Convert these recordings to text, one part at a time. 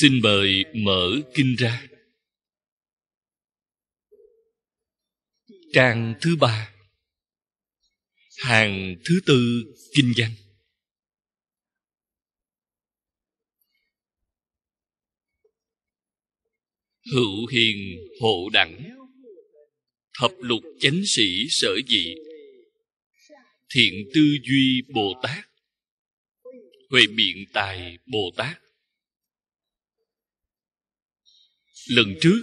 Xin mời mở kinh ra Trang thứ ba Hàng thứ tư kinh văn Hữu hiền hộ đẳng Thập lục chánh sĩ sở dị Thiện tư duy Bồ Tát Huệ biện tài Bồ Tát lần trước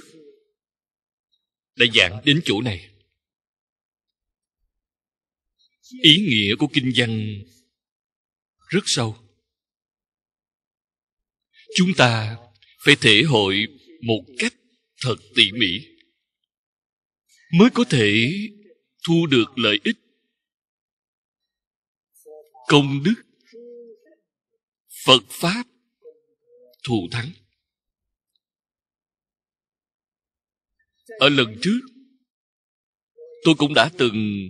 đã giảng đến chỗ này ý nghĩa của kinh văn rất sâu chúng ta phải thể hội một cách thật tỉ mỉ mới có thể thu được lợi ích công đức phật pháp thù thắng ở lần trước tôi cũng đã từng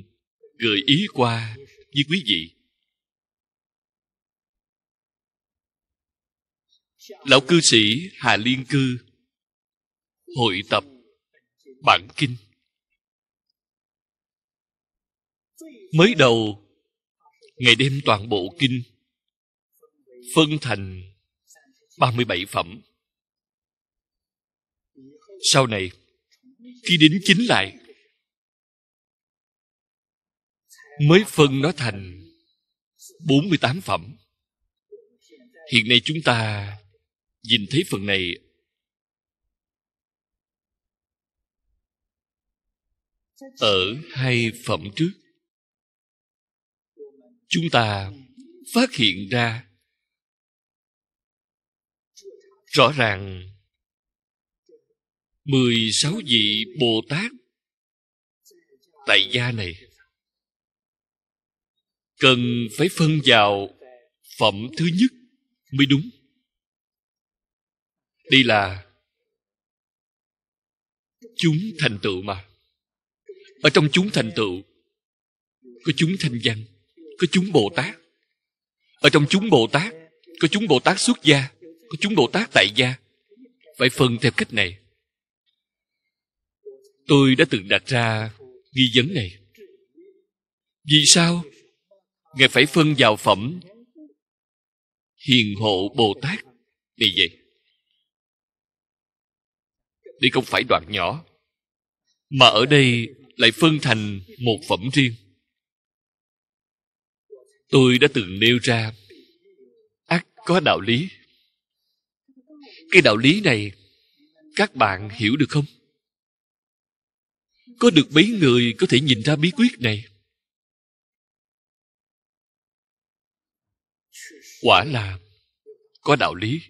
gợi ý qua với quý vị lão cư sĩ hà liên cư hội tập bản kinh mới đầu ngày đêm toàn bộ kinh phân thành 37 phẩm sau này khi đính chính lại mới phân nó thành 48 phẩm hiện nay chúng ta nhìn thấy phần này ở hai phẩm trước chúng ta phát hiện ra rõ ràng 16 vị Bồ Tát tại gia này cần phải phân vào phẩm thứ nhất mới đúng đây là chúng thành tựu mà ở trong chúng thành tựu có chúng thanh văn có chúng bồ tát ở trong chúng bồ tát có chúng bồ tát xuất gia có chúng bồ tát tại gia phải phân theo cách này tôi đã từng đặt ra nghi vấn này vì sao ngài phải phân vào phẩm hiền hộ bồ tát này vậy đây không phải đoạn nhỏ mà ở đây lại phân thành một phẩm riêng tôi đã từng nêu ra ắt có đạo lý cái đạo lý này các bạn hiểu được không có được mấy người có thể nhìn ra bí quyết này quả là có đạo lý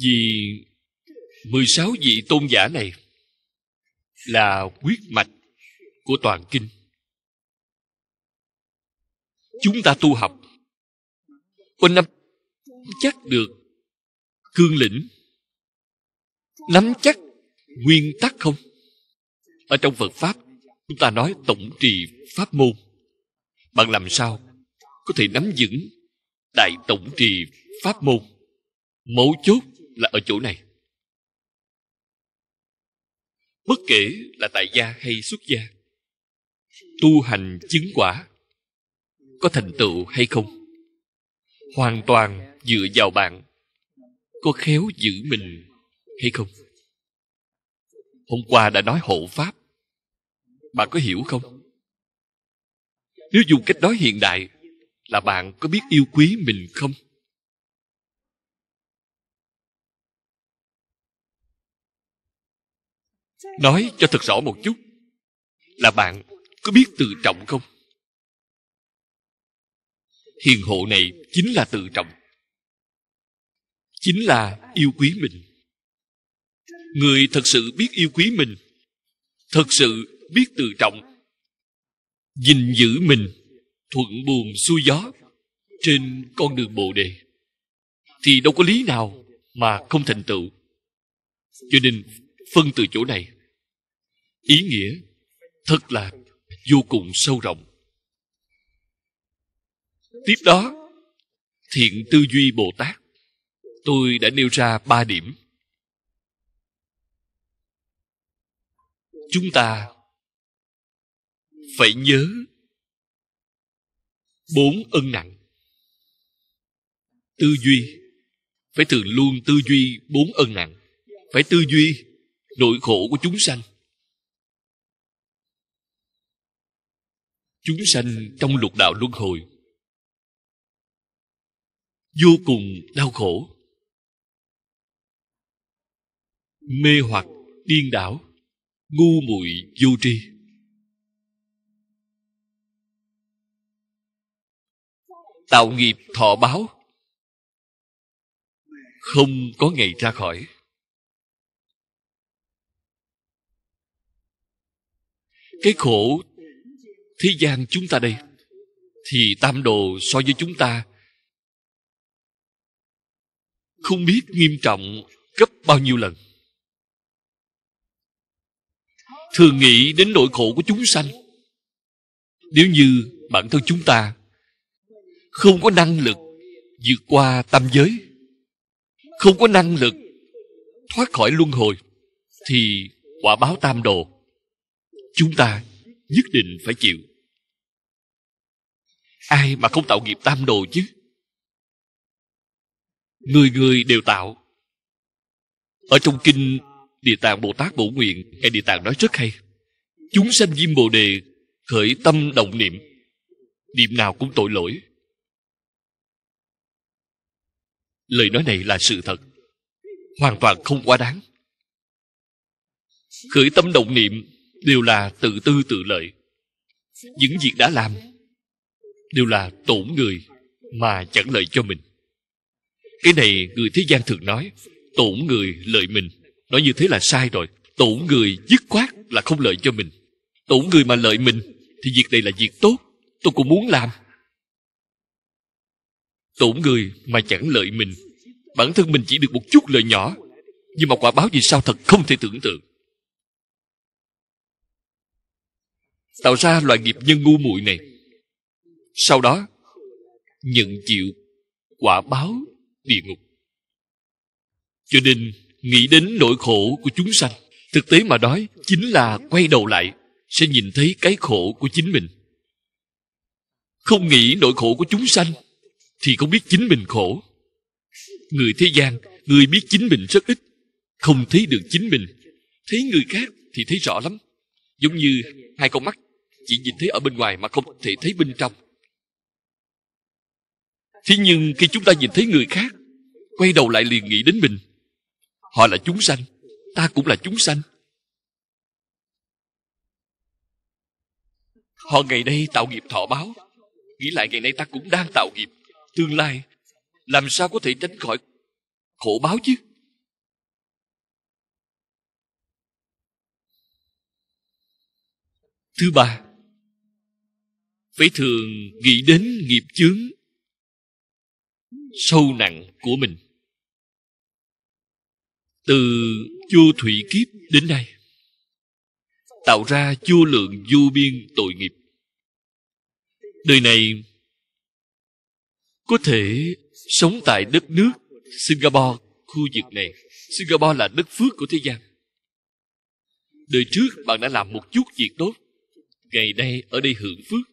vì 16 vị tôn giả này là quyết mạch của toàn kinh chúng ta tu học quanh năm chắc được cương lĩnh nắm chắc nguyên tắc không ở trong phật pháp chúng ta nói tổng trì pháp môn bạn làm sao có thể nắm vững đại tổng trì pháp môn mấu chốt là ở chỗ này bất kể là tại gia hay xuất gia tu hành chứng quả có thành tựu hay không hoàn toàn dựa vào bạn có khéo giữ mình hay không hôm qua đã nói hộ pháp bạn có hiểu không nếu dùng cách nói hiện đại là bạn có biết yêu quý mình không nói cho thật rõ một chút là bạn có biết tự trọng không hiền hộ này chính là tự trọng chính là yêu quý mình người thật sự biết yêu quý mình thật sự biết tự trọng gìn giữ mình thuận buồm xuôi gió trên con đường bồ đề thì đâu có lý nào mà không thành tựu cho nên phân từ chỗ này ý nghĩa thật là vô cùng sâu rộng tiếp đó thiện tư duy bồ tát tôi đã nêu ra ba điểm chúng ta phải nhớ bốn ân nặng tư duy phải thường luôn tư duy bốn ân nặng phải tư duy nỗi khổ của chúng sanh chúng sanh trong lục đạo luân hồi vô cùng đau khổ mê hoặc điên đảo ngu muội vô tri tạo nghiệp thọ báo không có ngày ra khỏi cái khổ thế gian chúng ta đây thì tam đồ so với chúng ta không biết nghiêm trọng gấp bao nhiêu lần thường nghĩ đến nỗi khổ của chúng sanh nếu như bản thân chúng ta không có năng lực vượt qua tam giới không có năng lực thoát khỏi luân hồi thì quả báo tam đồ chúng ta nhất định phải chịu ai mà không tạo nghiệp tam đồ chứ người người đều tạo ở trong kinh địa tạng bồ tát bổ nguyện ngài địa tạng nói rất hay chúng sanh diêm bồ đề khởi tâm động niệm niệm nào cũng tội lỗi lời nói này là sự thật hoàn toàn không quá đáng khởi tâm động niệm đều là tự tư tự lợi những việc đã làm đều là tổn người mà chẳng lợi cho mình cái này người thế gian thường nói tổn người lợi mình nói như thế là sai rồi tổn người dứt khoát là không lợi cho mình tổn người mà lợi mình thì việc này là việc tốt tôi cũng muốn làm tổn người mà chẳng lợi mình bản thân mình chỉ được một chút lợi nhỏ nhưng mà quả báo vì sao thật không thể tưởng tượng tạo ra loại nghiệp nhân ngu muội này sau đó nhận chịu quả báo địa ngục cho nên nghĩ đến nỗi khổ của chúng sanh thực tế mà nói chính là quay đầu lại sẽ nhìn thấy cái khổ của chính mình không nghĩ nỗi khổ của chúng sanh thì không biết chính mình khổ người thế gian người biết chính mình rất ít không thấy được chính mình thấy người khác thì thấy rõ lắm giống như hai con mắt chỉ nhìn thấy ở bên ngoài mà không thể thấy bên trong thế nhưng khi chúng ta nhìn thấy người khác quay đầu lại liền nghĩ đến mình họ là chúng sanh ta cũng là chúng sanh họ ngày nay tạo nghiệp thọ báo nghĩ lại ngày nay ta cũng đang tạo nghiệp tương lai làm sao có thể tránh khỏi khổ báo chứ thứ ba phải thường nghĩ đến nghiệp chướng sâu nặng của mình từ vua thủy kiếp đến nay tạo ra vô lượng vô biên tội nghiệp đời này có thể sống tại đất nước singapore khu vực này singapore là đất phước của thế gian đời trước bạn đã làm một chút việc tốt ngày nay ở đây hưởng phước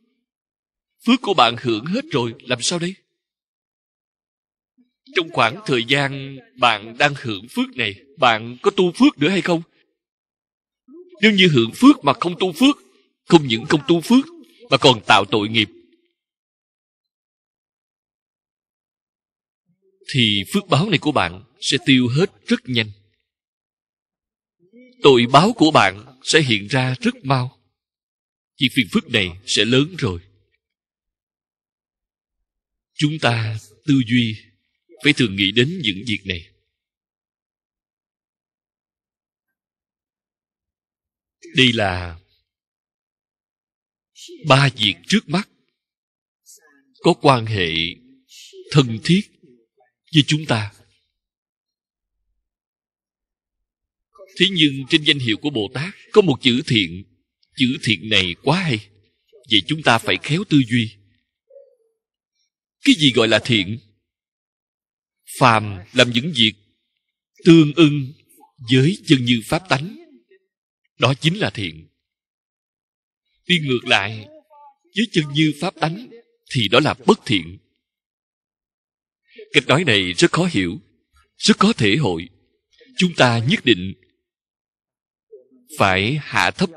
phước của bạn hưởng hết rồi làm sao đây trong khoảng thời gian bạn đang hưởng phước này bạn có tu phước nữa hay không nếu như hưởng phước mà không tu phước không những không tu phước mà còn tạo tội nghiệp thì phước báo này của bạn sẽ tiêu hết rất nhanh tội báo của bạn sẽ hiện ra rất mau thì phiền phức này sẽ lớn rồi chúng ta tư duy phải thường nghĩ đến những việc này đây là ba việc trước mắt có quan hệ thân thiết với chúng ta thế nhưng trên danh hiệu của bồ tát có một chữ thiện chữ thiện này quá hay vậy chúng ta phải khéo tư duy cái gì gọi là thiện phàm làm những việc tương ưng với chân như pháp tánh đó chính là thiện đi ngược lại với chân như pháp tánh thì đó là bất thiện cách nói này rất khó hiểu rất khó thể hội chúng ta nhất định phải hạ thấp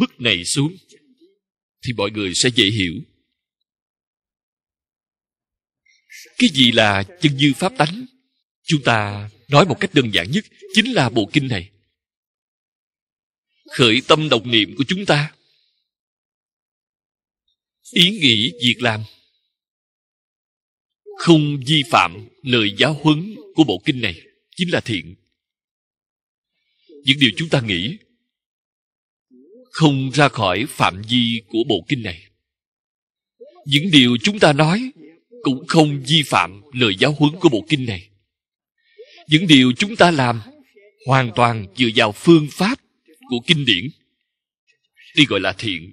mức này xuống thì mọi người sẽ dễ hiểu cái gì là chân như pháp tánh chúng ta nói một cách đơn giản nhất chính là bộ kinh này khởi tâm đồng niệm của chúng ta ý nghĩ việc làm không vi phạm lời giáo huấn của bộ kinh này chính là thiện những điều chúng ta nghĩ không ra khỏi phạm vi của bộ kinh này những điều chúng ta nói cũng không vi phạm lời giáo huấn của bộ kinh này những điều chúng ta làm hoàn toàn dựa vào phương pháp của kinh điển đây gọi là thiện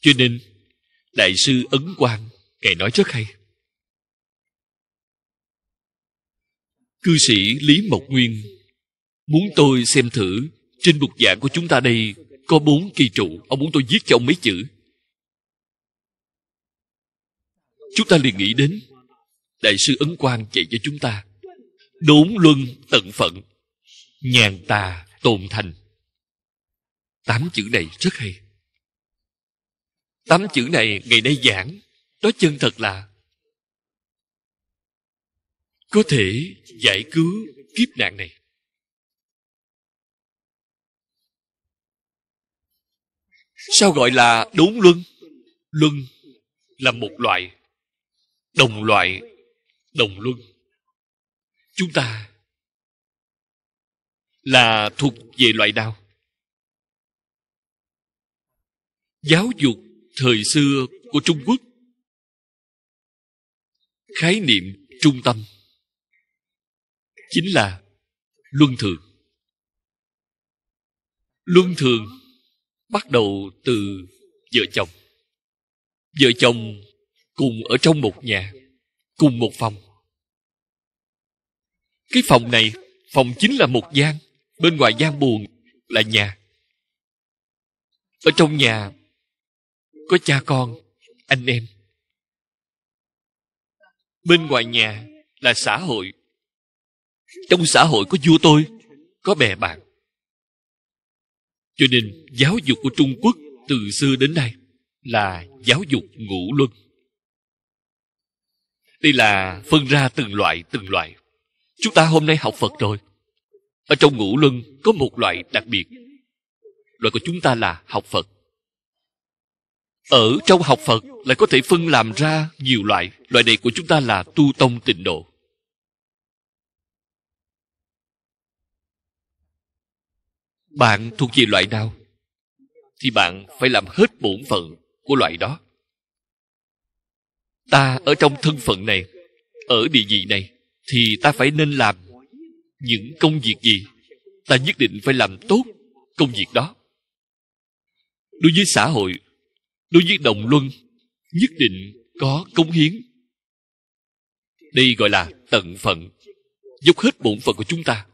cho nên đại sư ấn quang ngài nói rất hay cư sĩ lý mộc nguyên muốn tôi xem thử trên bục giảng của chúng ta đây có bốn kỳ trụ ông muốn tôi viết cho ông mấy chữ chúng ta liền nghĩ đến đại sư ấn quang dạy cho chúng ta đốn luân tận phận nhàn tà tồn thành tám chữ này rất hay Tám chữ này ngày nay giảng Đó chân thật là Có thể giải cứu kiếp nạn này Sao gọi là đốn luân Luân là một loại Đồng loại Đồng luân Chúng ta Là thuộc về loại nào Giáo dục thời xưa của trung quốc khái niệm trung tâm chính là luân thường luân thường bắt đầu từ vợ chồng vợ chồng cùng ở trong một nhà cùng một phòng cái phòng này phòng chính là một gian bên ngoài gian buồn là nhà ở trong nhà có cha con anh em bên ngoài nhà là xã hội trong xã hội có vua tôi có bè bạn cho nên giáo dục của trung quốc từ xưa đến nay là giáo dục ngũ luân đây là phân ra từng loại từng loại chúng ta hôm nay học phật rồi ở trong ngũ luân có một loại đặc biệt loại của chúng ta là học phật ở trong học phật lại có thể phân làm ra nhiều loại loại này của chúng ta là tu tông tịnh độ bạn thuộc về loại nào thì bạn phải làm hết bổn phận của loại đó ta ở trong thân phận này ở địa vị này thì ta phải nên làm những công việc gì ta nhất định phải làm tốt công việc đó đối với xã hội đối với đồng luân nhất định có cống hiến đây gọi là tận phận dốc hết bổn phận của chúng ta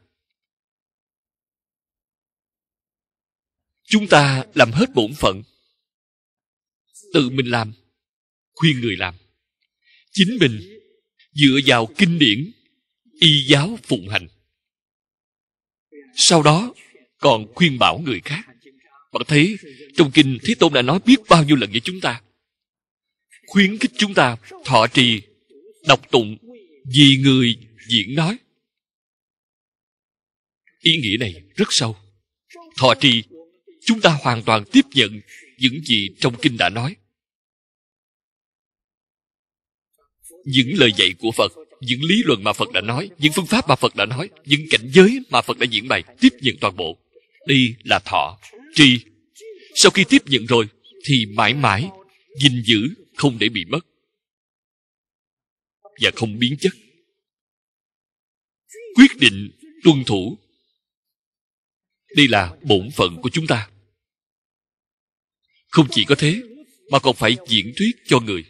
chúng ta làm hết bổn phận tự mình làm khuyên người làm chính mình dựa vào kinh điển y giáo phụng hành sau đó còn khuyên bảo người khác bạn thấy trong kinh thế tôn đã nói biết bao nhiêu lần với chúng ta khuyến khích chúng ta thọ trì đọc tụng vì người diễn nói ý nghĩa này rất sâu thọ trì chúng ta hoàn toàn tiếp nhận những gì trong kinh đã nói những lời dạy của phật những lý luận mà phật đã nói những phương pháp mà phật đã nói những cảnh giới mà phật đã diễn bày tiếp nhận toàn bộ đi là thọ tri sau khi tiếp nhận rồi thì mãi mãi gìn giữ không để bị mất và không biến chất quyết định tuân thủ đây là bổn phận của chúng ta không chỉ có thế mà còn phải diễn thuyết cho người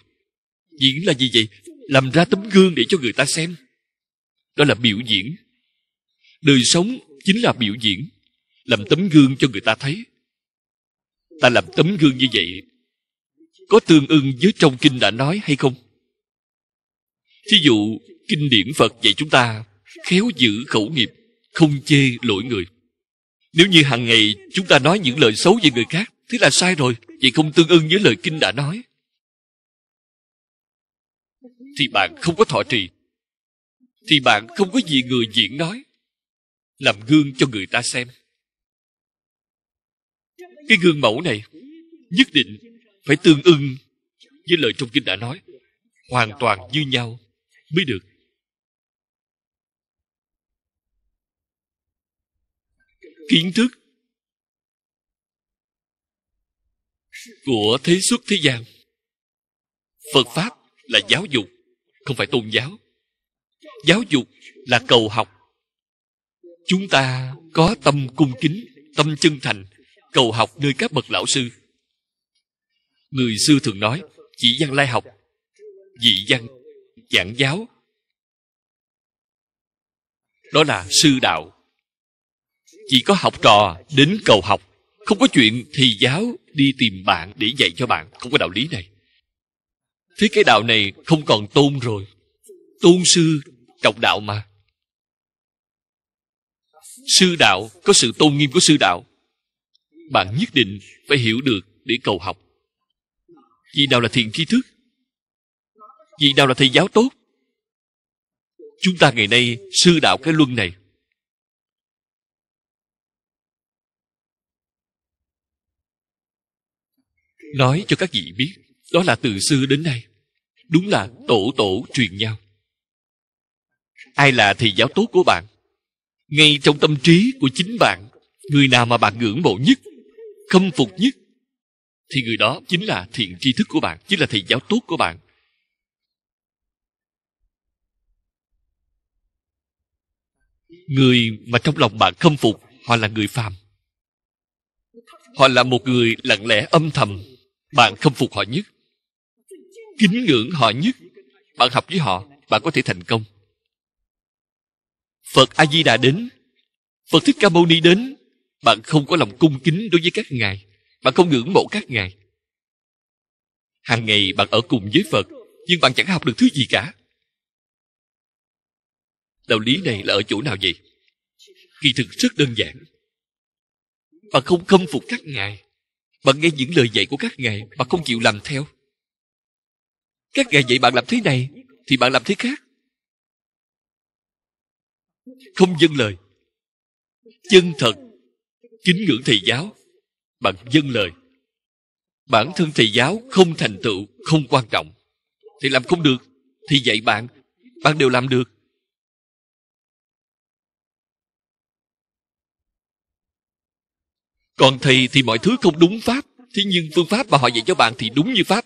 diễn là gì vậy làm ra tấm gương để cho người ta xem đó là biểu diễn đời sống chính là biểu diễn làm tấm gương cho người ta thấy ta làm tấm gương như vậy có tương ưng với trong kinh đã nói hay không thí dụ kinh điển phật dạy chúng ta khéo giữ khẩu nghiệp không chê lỗi người nếu như hàng ngày chúng ta nói những lời xấu về người khác thế là sai rồi vậy không tương ưng với lời kinh đã nói thì bạn không có thọ trì thì bạn không có gì người diễn nói làm gương cho người ta xem cái gương mẫu này nhất định phải tương ưng với lời trong kinh đã nói hoàn toàn như nhau mới được kiến thức của thế xuất thế gian phật pháp là giáo dục không phải tôn giáo giáo dục là cầu học chúng ta có tâm cung kính tâm chân thành cầu học nơi các bậc lão sư người xưa thường nói chỉ văn lai học dị văn giảng giáo đó là sư đạo chỉ có học trò đến cầu học không có chuyện thì giáo đi tìm bạn để dạy cho bạn không có đạo lý này thế cái đạo này không còn tôn rồi tôn sư trọng đạo mà sư đạo có sự tôn nghiêm của sư đạo bạn nhất định phải hiểu được để cầu học vì nào là thiền tri thức vì nào là thầy giáo tốt chúng ta ngày nay sư đạo cái luân này nói cho các vị biết đó là từ xưa đến nay đúng là tổ tổ truyền nhau ai là thầy giáo tốt của bạn ngay trong tâm trí của chính bạn người nào mà bạn ngưỡng mộ nhất khâm phục nhất thì người đó chính là thiện tri thức của bạn chính là thầy giáo tốt của bạn người mà trong lòng bạn khâm phục họ là người phàm họ là một người lặng lẽ âm thầm bạn khâm phục họ nhất kính ngưỡng họ nhất bạn học với họ bạn có thể thành công phật a di đà đến phật thích ca mâu ni đến bạn không có lòng cung kính đối với các ngài bạn không ngưỡng mộ các ngài hàng ngày bạn ở cùng với phật nhưng bạn chẳng học được thứ gì cả đạo lý này là ở chỗ nào vậy kỳ thực rất đơn giản bạn không khâm phục các ngài bạn nghe những lời dạy của các ngài mà không chịu làm theo các ngài dạy bạn làm thế này thì bạn làm thế khác không dâng lời chân thật kính ngưỡng thầy giáo bạn dâng lời bản thân thầy giáo không thành tựu không quan trọng thì làm không được thì dạy bạn bạn đều làm được còn thầy thì mọi thứ không đúng pháp thế nhưng phương pháp mà họ dạy cho bạn thì đúng như pháp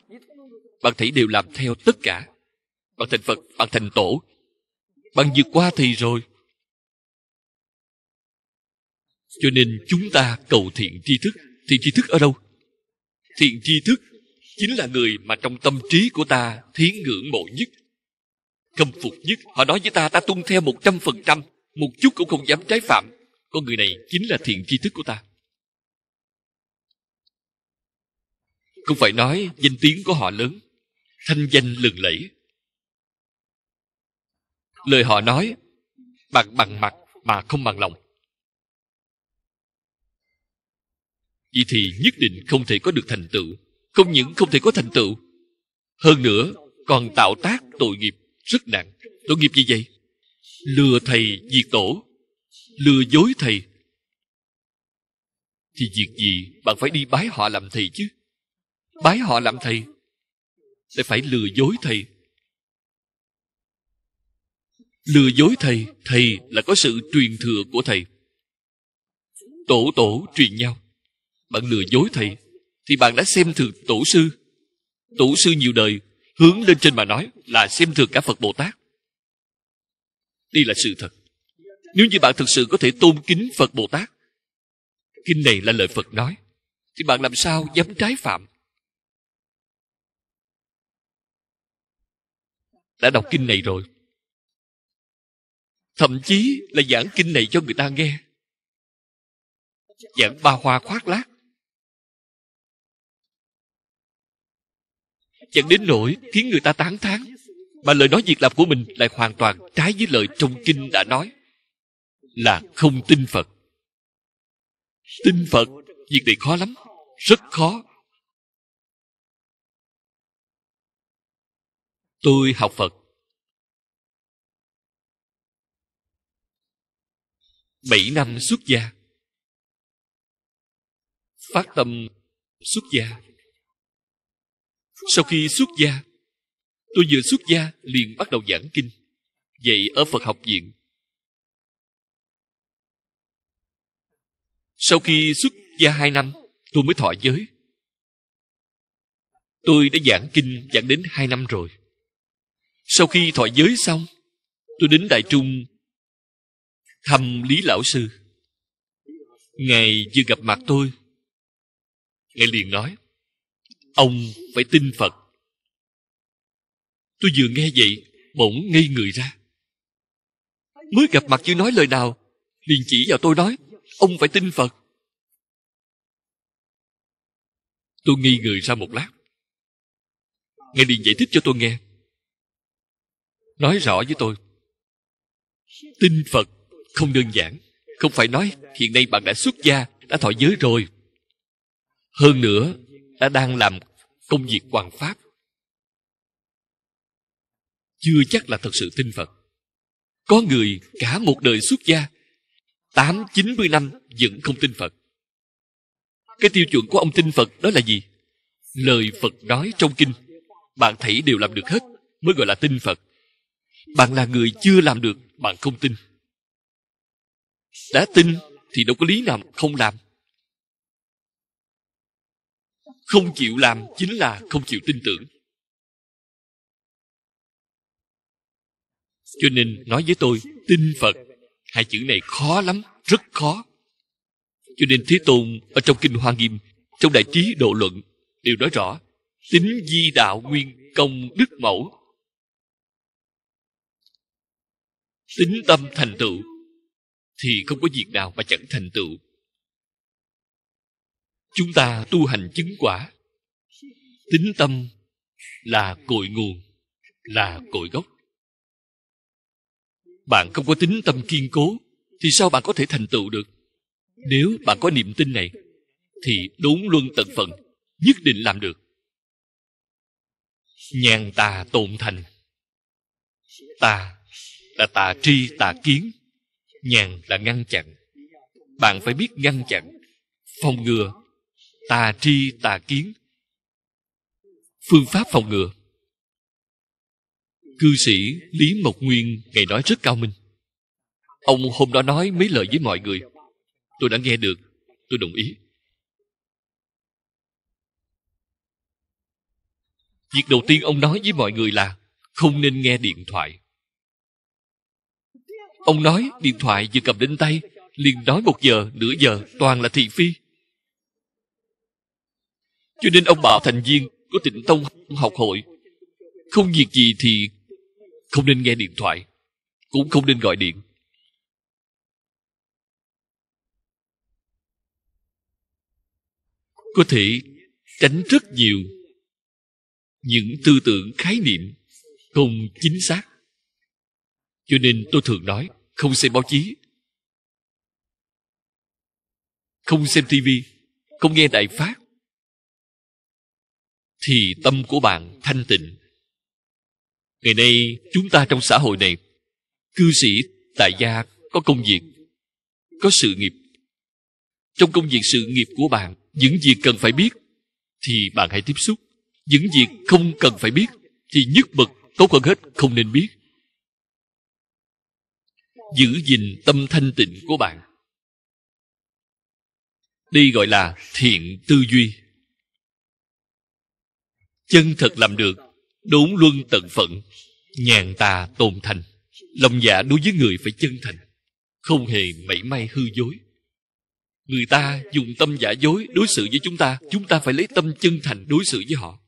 bạn thầy đều làm theo tất cả bạn thành phật bạn thành tổ bạn vượt qua thầy rồi cho nên chúng ta cầu thiện tri thức thiện tri thức ở đâu thiện tri thức chính là người mà trong tâm trí của ta thiến ngưỡng mộ nhất khâm phục nhất họ nói với ta ta tuân theo một trăm phần trăm một chút cũng không dám trái phạm con người này chính là thiện tri thức của ta không phải nói danh tiếng của họ lớn thanh danh lừng lẫy lời họ nói bằng bằng mặt mà không bằng lòng vậy thì nhất định không thể có được thành tựu không những không thể có thành tựu hơn nữa còn tạo tác tội nghiệp rất nặng tội nghiệp gì vậy lừa thầy diệt tổ lừa dối thầy thì việc gì bạn phải đi bái họ làm thầy chứ bái họ làm thầy lại phải lừa dối thầy lừa dối thầy thầy là có sự truyền thừa của thầy tổ tổ truyền nhau bạn lừa dối thầy thì bạn đã xem thường tổ sư tổ sư nhiều đời hướng lên trên mà nói là xem thường cả phật bồ tát đây là sự thật nếu như bạn thực sự có thể tôn kính phật bồ tát kinh này là lời phật nói thì bạn làm sao dám trái phạm đã đọc kinh này rồi thậm chí là giảng kinh này cho người ta nghe giảng ba hoa khoác lác dẫn đến nỗi khiến người ta tán thán mà lời nói việc làm của mình lại hoàn toàn trái với lời trong kinh đã nói là không tin phật tin phật việc này khó lắm rất khó tôi học phật bảy năm xuất gia phát tâm xuất gia sau khi xuất gia tôi vừa xuất gia liền bắt đầu giảng kinh dạy ở phật học viện sau khi xuất gia hai năm tôi mới thọ giới tôi đã giảng kinh giảng đến hai năm rồi sau khi thọ giới xong tôi đến đại trung thăm lý lão sư ngài vừa gặp mặt tôi ngài liền nói ông phải tin phật tôi vừa nghe vậy bỗng ngây người ra mới gặp mặt chưa nói lời nào liền chỉ vào tôi nói ông phải tin phật tôi nghi người ra một lát ngài liền giải thích cho tôi nghe nói rõ với tôi tin phật không đơn giản không phải nói hiện nay bạn đã xuất gia đã thọ giới rồi hơn nữa đã đang làm công việc hoàng pháp chưa chắc là thật sự tin Phật. Có người cả một đời xuất gia, tám chín mươi năm vẫn không tin Phật. Cái tiêu chuẩn của ông tin Phật đó là gì? Lời Phật nói trong kinh, bạn thấy đều làm được hết, mới gọi là tin Phật. Bạn là người chưa làm được, bạn không tin. Đã tin thì đâu có lý nào không làm không chịu làm chính là không chịu tin tưởng cho nên nói với tôi tin phật hai chữ này khó lắm rất khó cho nên thế tôn ở trong kinh hoa nghiêm trong đại trí độ luận đều nói rõ tính di đạo nguyên công đức mẫu tính tâm thành tựu thì không có việc nào mà chẳng thành tựu chúng ta tu hành chứng quả tính tâm là cội nguồn là cội gốc bạn không có tính tâm kiên cố thì sao bạn có thể thành tựu được nếu bạn có niềm tin này thì đúng luân tận phận nhất định làm được nhàn tà tồn thành tà là tà tri tà kiến nhàn là ngăn chặn bạn phải biết ngăn chặn phòng ngừa tà tri tà kiến phương pháp phòng ngừa cư sĩ lý mộc nguyên ngày nói rất cao minh ông hôm đó nói mấy lời với mọi người tôi đã nghe được tôi đồng ý việc đầu tiên ông nói với mọi người là không nên nghe điện thoại ông nói điện thoại vừa cầm đến tay liền nói một giờ nửa giờ toàn là thị phi cho nên ông bà thành viên của tịnh tông học hội không việc gì thì không nên nghe điện thoại cũng không nên gọi điện có thể tránh rất nhiều những tư tưởng khái niệm không chính xác cho nên tôi thường nói không xem báo chí không xem tivi không nghe đại phát thì tâm của bạn thanh tịnh ngày nay chúng ta trong xã hội này cư sĩ tại gia có công việc có sự nghiệp trong công việc sự nghiệp của bạn những việc cần phải biết thì bạn hãy tiếp xúc những việc không cần phải biết thì nhất bậc tốt hơn hết không nên biết giữ gìn tâm thanh tịnh của bạn đây gọi là thiện tư duy chân thật làm được đúng luân tận phận nhàn tà tồn thành lòng dạ đối với người phải chân thành không hề mảy may hư dối người ta dùng tâm giả dối đối xử với chúng ta chúng ta phải lấy tâm chân thành đối xử với họ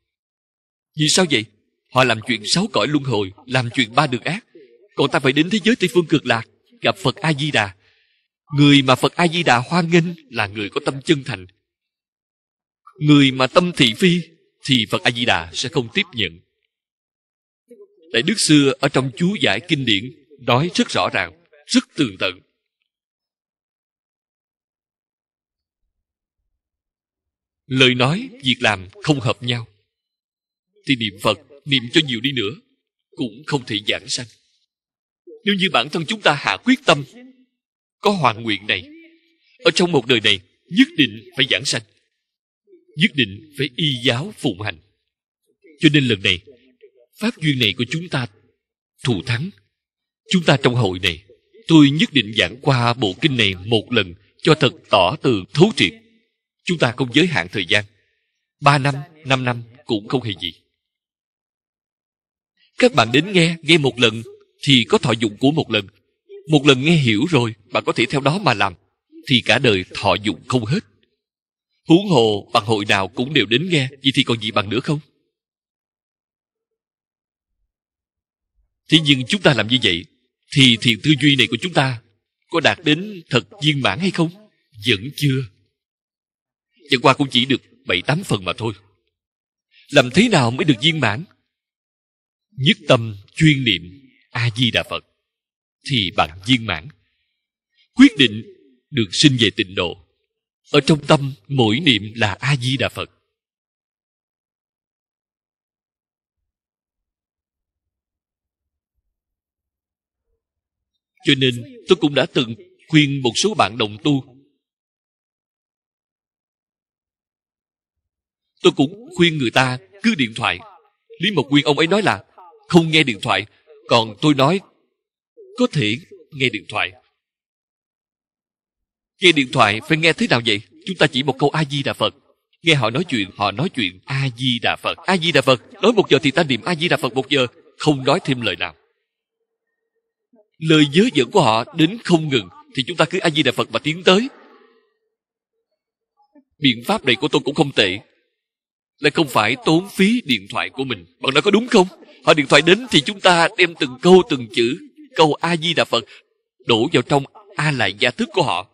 vì sao vậy họ làm chuyện sáu cõi luân hồi làm chuyện ba đường ác còn ta phải đến thế giới tây phương cực lạc gặp phật a di đà người mà phật a di đà hoan nghênh là người có tâm chân thành người mà tâm thị phi thì phật a di đà sẽ không tiếp nhận đại đức xưa ở trong chú giải kinh điển nói rất rõ ràng rất tường tận lời nói việc làm không hợp nhau thì niệm phật niệm cho nhiều đi nữa cũng không thể giảng sanh nếu như bản thân chúng ta hạ quyết tâm có hoàn nguyện này ở trong một đời này nhất định phải giảng sanh nhất định phải y giáo phụng hành cho nên lần này pháp duyên này của chúng ta thù thắng chúng ta trong hội này tôi nhất định giảng qua bộ kinh này một lần cho thật tỏ tường thấu triệt chúng ta không giới hạn thời gian ba năm năm năm cũng không hề gì các bạn đến nghe nghe một lần thì có thọ dụng của một lần một lần nghe hiểu rồi bạn có thể theo đó mà làm thì cả đời thọ dụng không hết huống hồ bằng hội nào cũng đều đến nghe vậy thì còn gì bằng nữa không thế nhưng chúng ta làm như vậy thì thiền tư duy này của chúng ta có đạt đến thật viên mãn hay không vẫn chưa chẳng qua cũng chỉ được bảy tám phần mà thôi làm thế nào mới được viên mãn nhất tâm chuyên niệm a di đà phật thì bạn viên mãn quyết định được sinh về tịnh độ ở trong tâm mỗi niệm là a di đà phật cho nên tôi cũng đã từng khuyên một số bạn đồng tu tôi cũng khuyên người ta cứ điện thoại lý mộc quyên ông ấy nói là không nghe điện thoại còn tôi nói có thể nghe điện thoại Nghe điện thoại phải nghe thế nào vậy? Chúng ta chỉ một câu A-di-đà Phật. Nghe họ nói chuyện, họ nói chuyện A-di-đà Phật. A-di-đà Phật, nói một giờ thì ta niệm A-di-đà Phật một giờ, không nói thêm lời nào. Lời dớ dẫn của họ đến không ngừng, thì chúng ta cứ A-di-đà Phật mà tiến tới. Biện pháp này của tôi cũng không tệ. Lại không phải tốn phí điện thoại của mình. Bạn nói có đúng không? Họ điện thoại đến thì chúng ta đem từng câu từng chữ, câu A-di-đà Phật, đổ vào trong A-lại gia thức của họ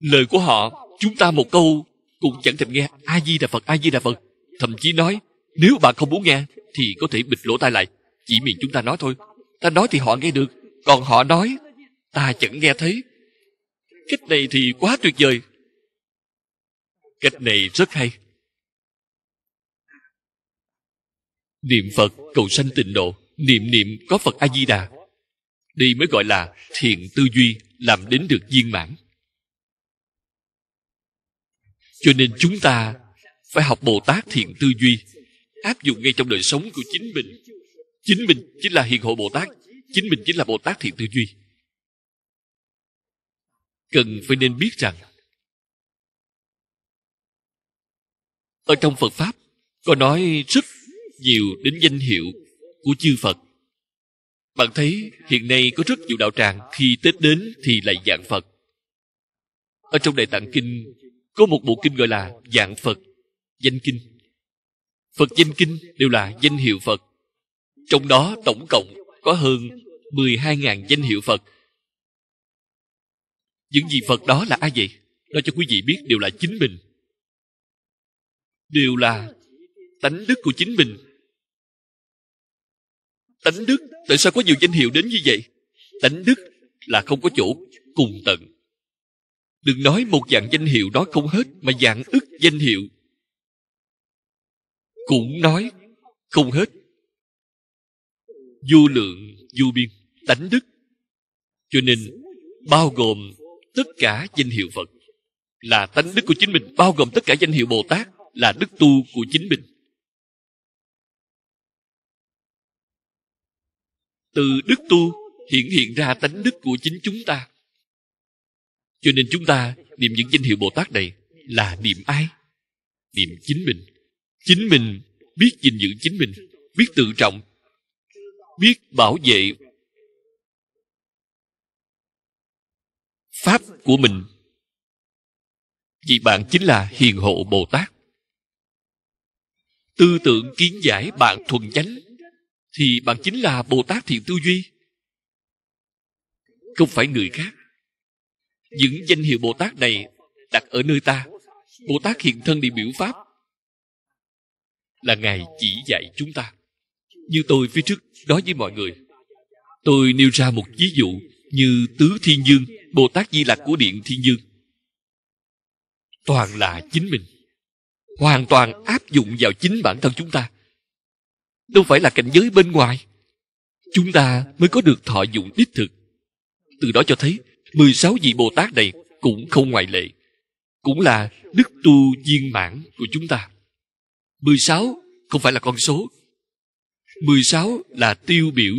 lời của họ chúng ta một câu cũng chẳng thèm nghe a di đà phật a di đà phật thậm chí nói nếu bạn không muốn nghe thì có thể bịt lỗ tai lại chỉ miệng chúng ta nói thôi ta nói thì họ nghe được còn họ nói ta chẳng nghe thấy cách này thì quá tuyệt vời cách này rất hay niệm phật cầu sanh tịnh độ niệm niệm có phật a di đà đây mới gọi là thiện tư duy làm đến được viên mãn cho nên chúng ta phải học bồ tát thiện tư duy áp dụng ngay trong đời sống của chính mình chính mình chính là hiền hộ bồ tát chính mình chính là bồ tát thiện tư duy cần phải nên biết rằng ở trong phật pháp có nói rất nhiều đến danh hiệu của chư phật bạn thấy hiện nay có rất nhiều đạo tràng khi tết đến thì lại dạng phật ở trong đại tạng kinh có một bộ kinh gọi là dạng phật danh kinh phật danh kinh đều là danh hiệu phật trong đó tổng cộng có hơn 12.000 danh hiệu Phật. Những vị Phật đó là ai vậy? Nói cho quý vị biết đều là chính mình. Đều là tánh đức của chính mình. Tánh đức, tại sao có nhiều danh hiệu đến như vậy? Tánh đức là không có chỗ cùng tận. Đừng nói một dạng danh hiệu đó không hết Mà dạng ức danh hiệu Cũng nói không hết Vô lượng, vô biên, tánh đức Cho nên bao gồm tất cả danh hiệu Phật Là tánh đức của chính mình Bao gồm tất cả danh hiệu Bồ Tát Là đức tu của chính mình Từ đức tu hiện hiện ra tánh đức của chính chúng ta cho nên chúng ta niệm những danh hiệu Bồ Tát này là niệm ai? Niệm chính mình. Chính mình biết gìn giữ chính mình, biết tự trọng, biết bảo vệ pháp của mình. Vì bạn chính là hiền hộ Bồ Tát. Tư tưởng kiến giải bạn thuần chánh thì bạn chính là Bồ Tát thiện tư duy. Không phải người khác những danh hiệu bồ tát này đặt ở nơi ta bồ tát hiện thân đi biểu pháp là ngài chỉ dạy chúng ta như tôi phía trước nói với mọi người tôi nêu ra một ví dụ như tứ thiên dương bồ tát di lạc của điện thiên dương toàn là chính mình hoàn toàn áp dụng vào chính bản thân chúng ta đâu phải là cảnh giới bên ngoài chúng ta mới có được thọ dụng đích thực từ đó cho thấy 16 vị Bồ Tát này cũng không ngoại lệ. Cũng là đức tu viên mãn của chúng ta. 16 không phải là con số. 16 là tiêu biểu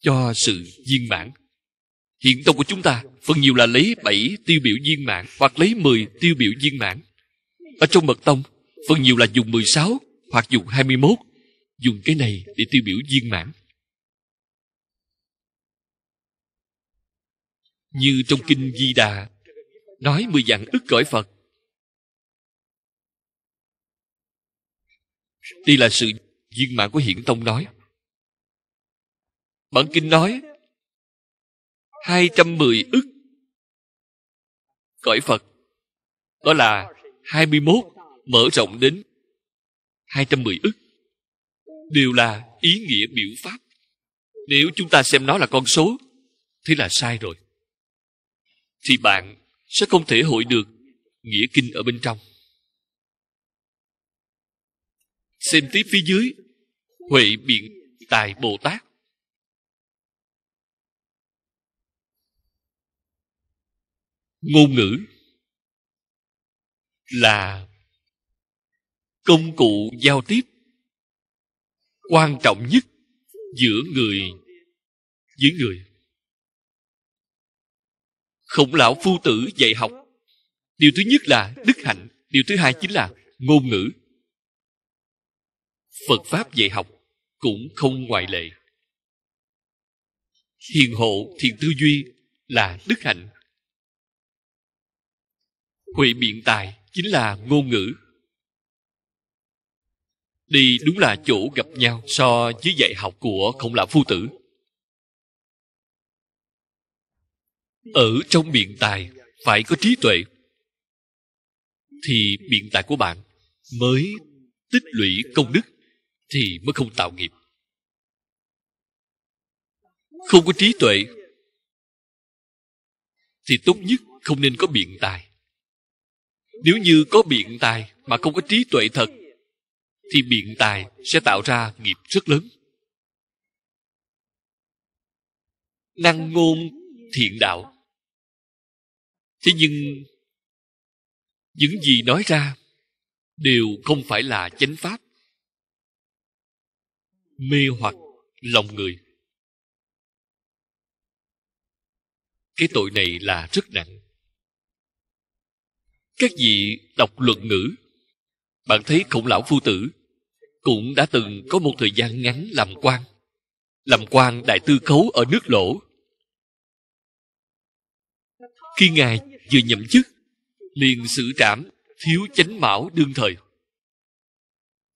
cho sự viên mãn. Hiện tông của chúng ta phần nhiều là lấy 7 tiêu biểu viên mãn hoặc lấy 10 tiêu biểu viên mãn. Ở trong mật tông, phần nhiều là dùng 16 hoặc dùng 21, dùng cái này để tiêu biểu viên mãn. như trong kinh di đà nói mười dạng ức cõi phật đây là sự viên mãn của hiển tông nói bản kinh nói hai trăm mười ức cõi Phật đó là hai mươi 21 mở rộng đến hai trăm mười ức đều là ý nghĩa biểu pháp nếu chúng ta xem nó là con số thì là sai rồi thì bạn sẽ không thể hội được nghĩa kinh ở bên trong xem tiếp phía dưới huệ biện tài bồ tát ngôn ngữ là công cụ giao tiếp quan trọng nhất giữa người với người khổng lão phu tử dạy học điều thứ nhất là đức hạnh điều thứ hai chính là ngôn ngữ phật pháp dạy học cũng không ngoại lệ hiền hộ thiền tư duy là đức hạnh huệ biện tài chính là ngôn ngữ đi đúng là chỗ gặp nhau so với dạy học của khổng lão phu tử ở trong biện tài phải có trí tuệ thì biện tài của bạn mới tích lũy công đức thì mới không tạo nghiệp không có trí tuệ thì tốt nhất không nên có biện tài nếu như có biện tài mà không có trí tuệ thật thì biện tài sẽ tạo ra nghiệp rất lớn năng ngôn thiện đạo thế nhưng những gì nói ra đều không phải là chánh pháp mê hoặc lòng người cái tội này là rất nặng các vị đọc luận ngữ bạn thấy khổng lão phu tử cũng đã từng có một thời gian ngắn làm quan làm quan đại tư khấu ở nước lỗ khi ngài vừa nhậm chức liền xử trảm thiếu chánh mão đương thời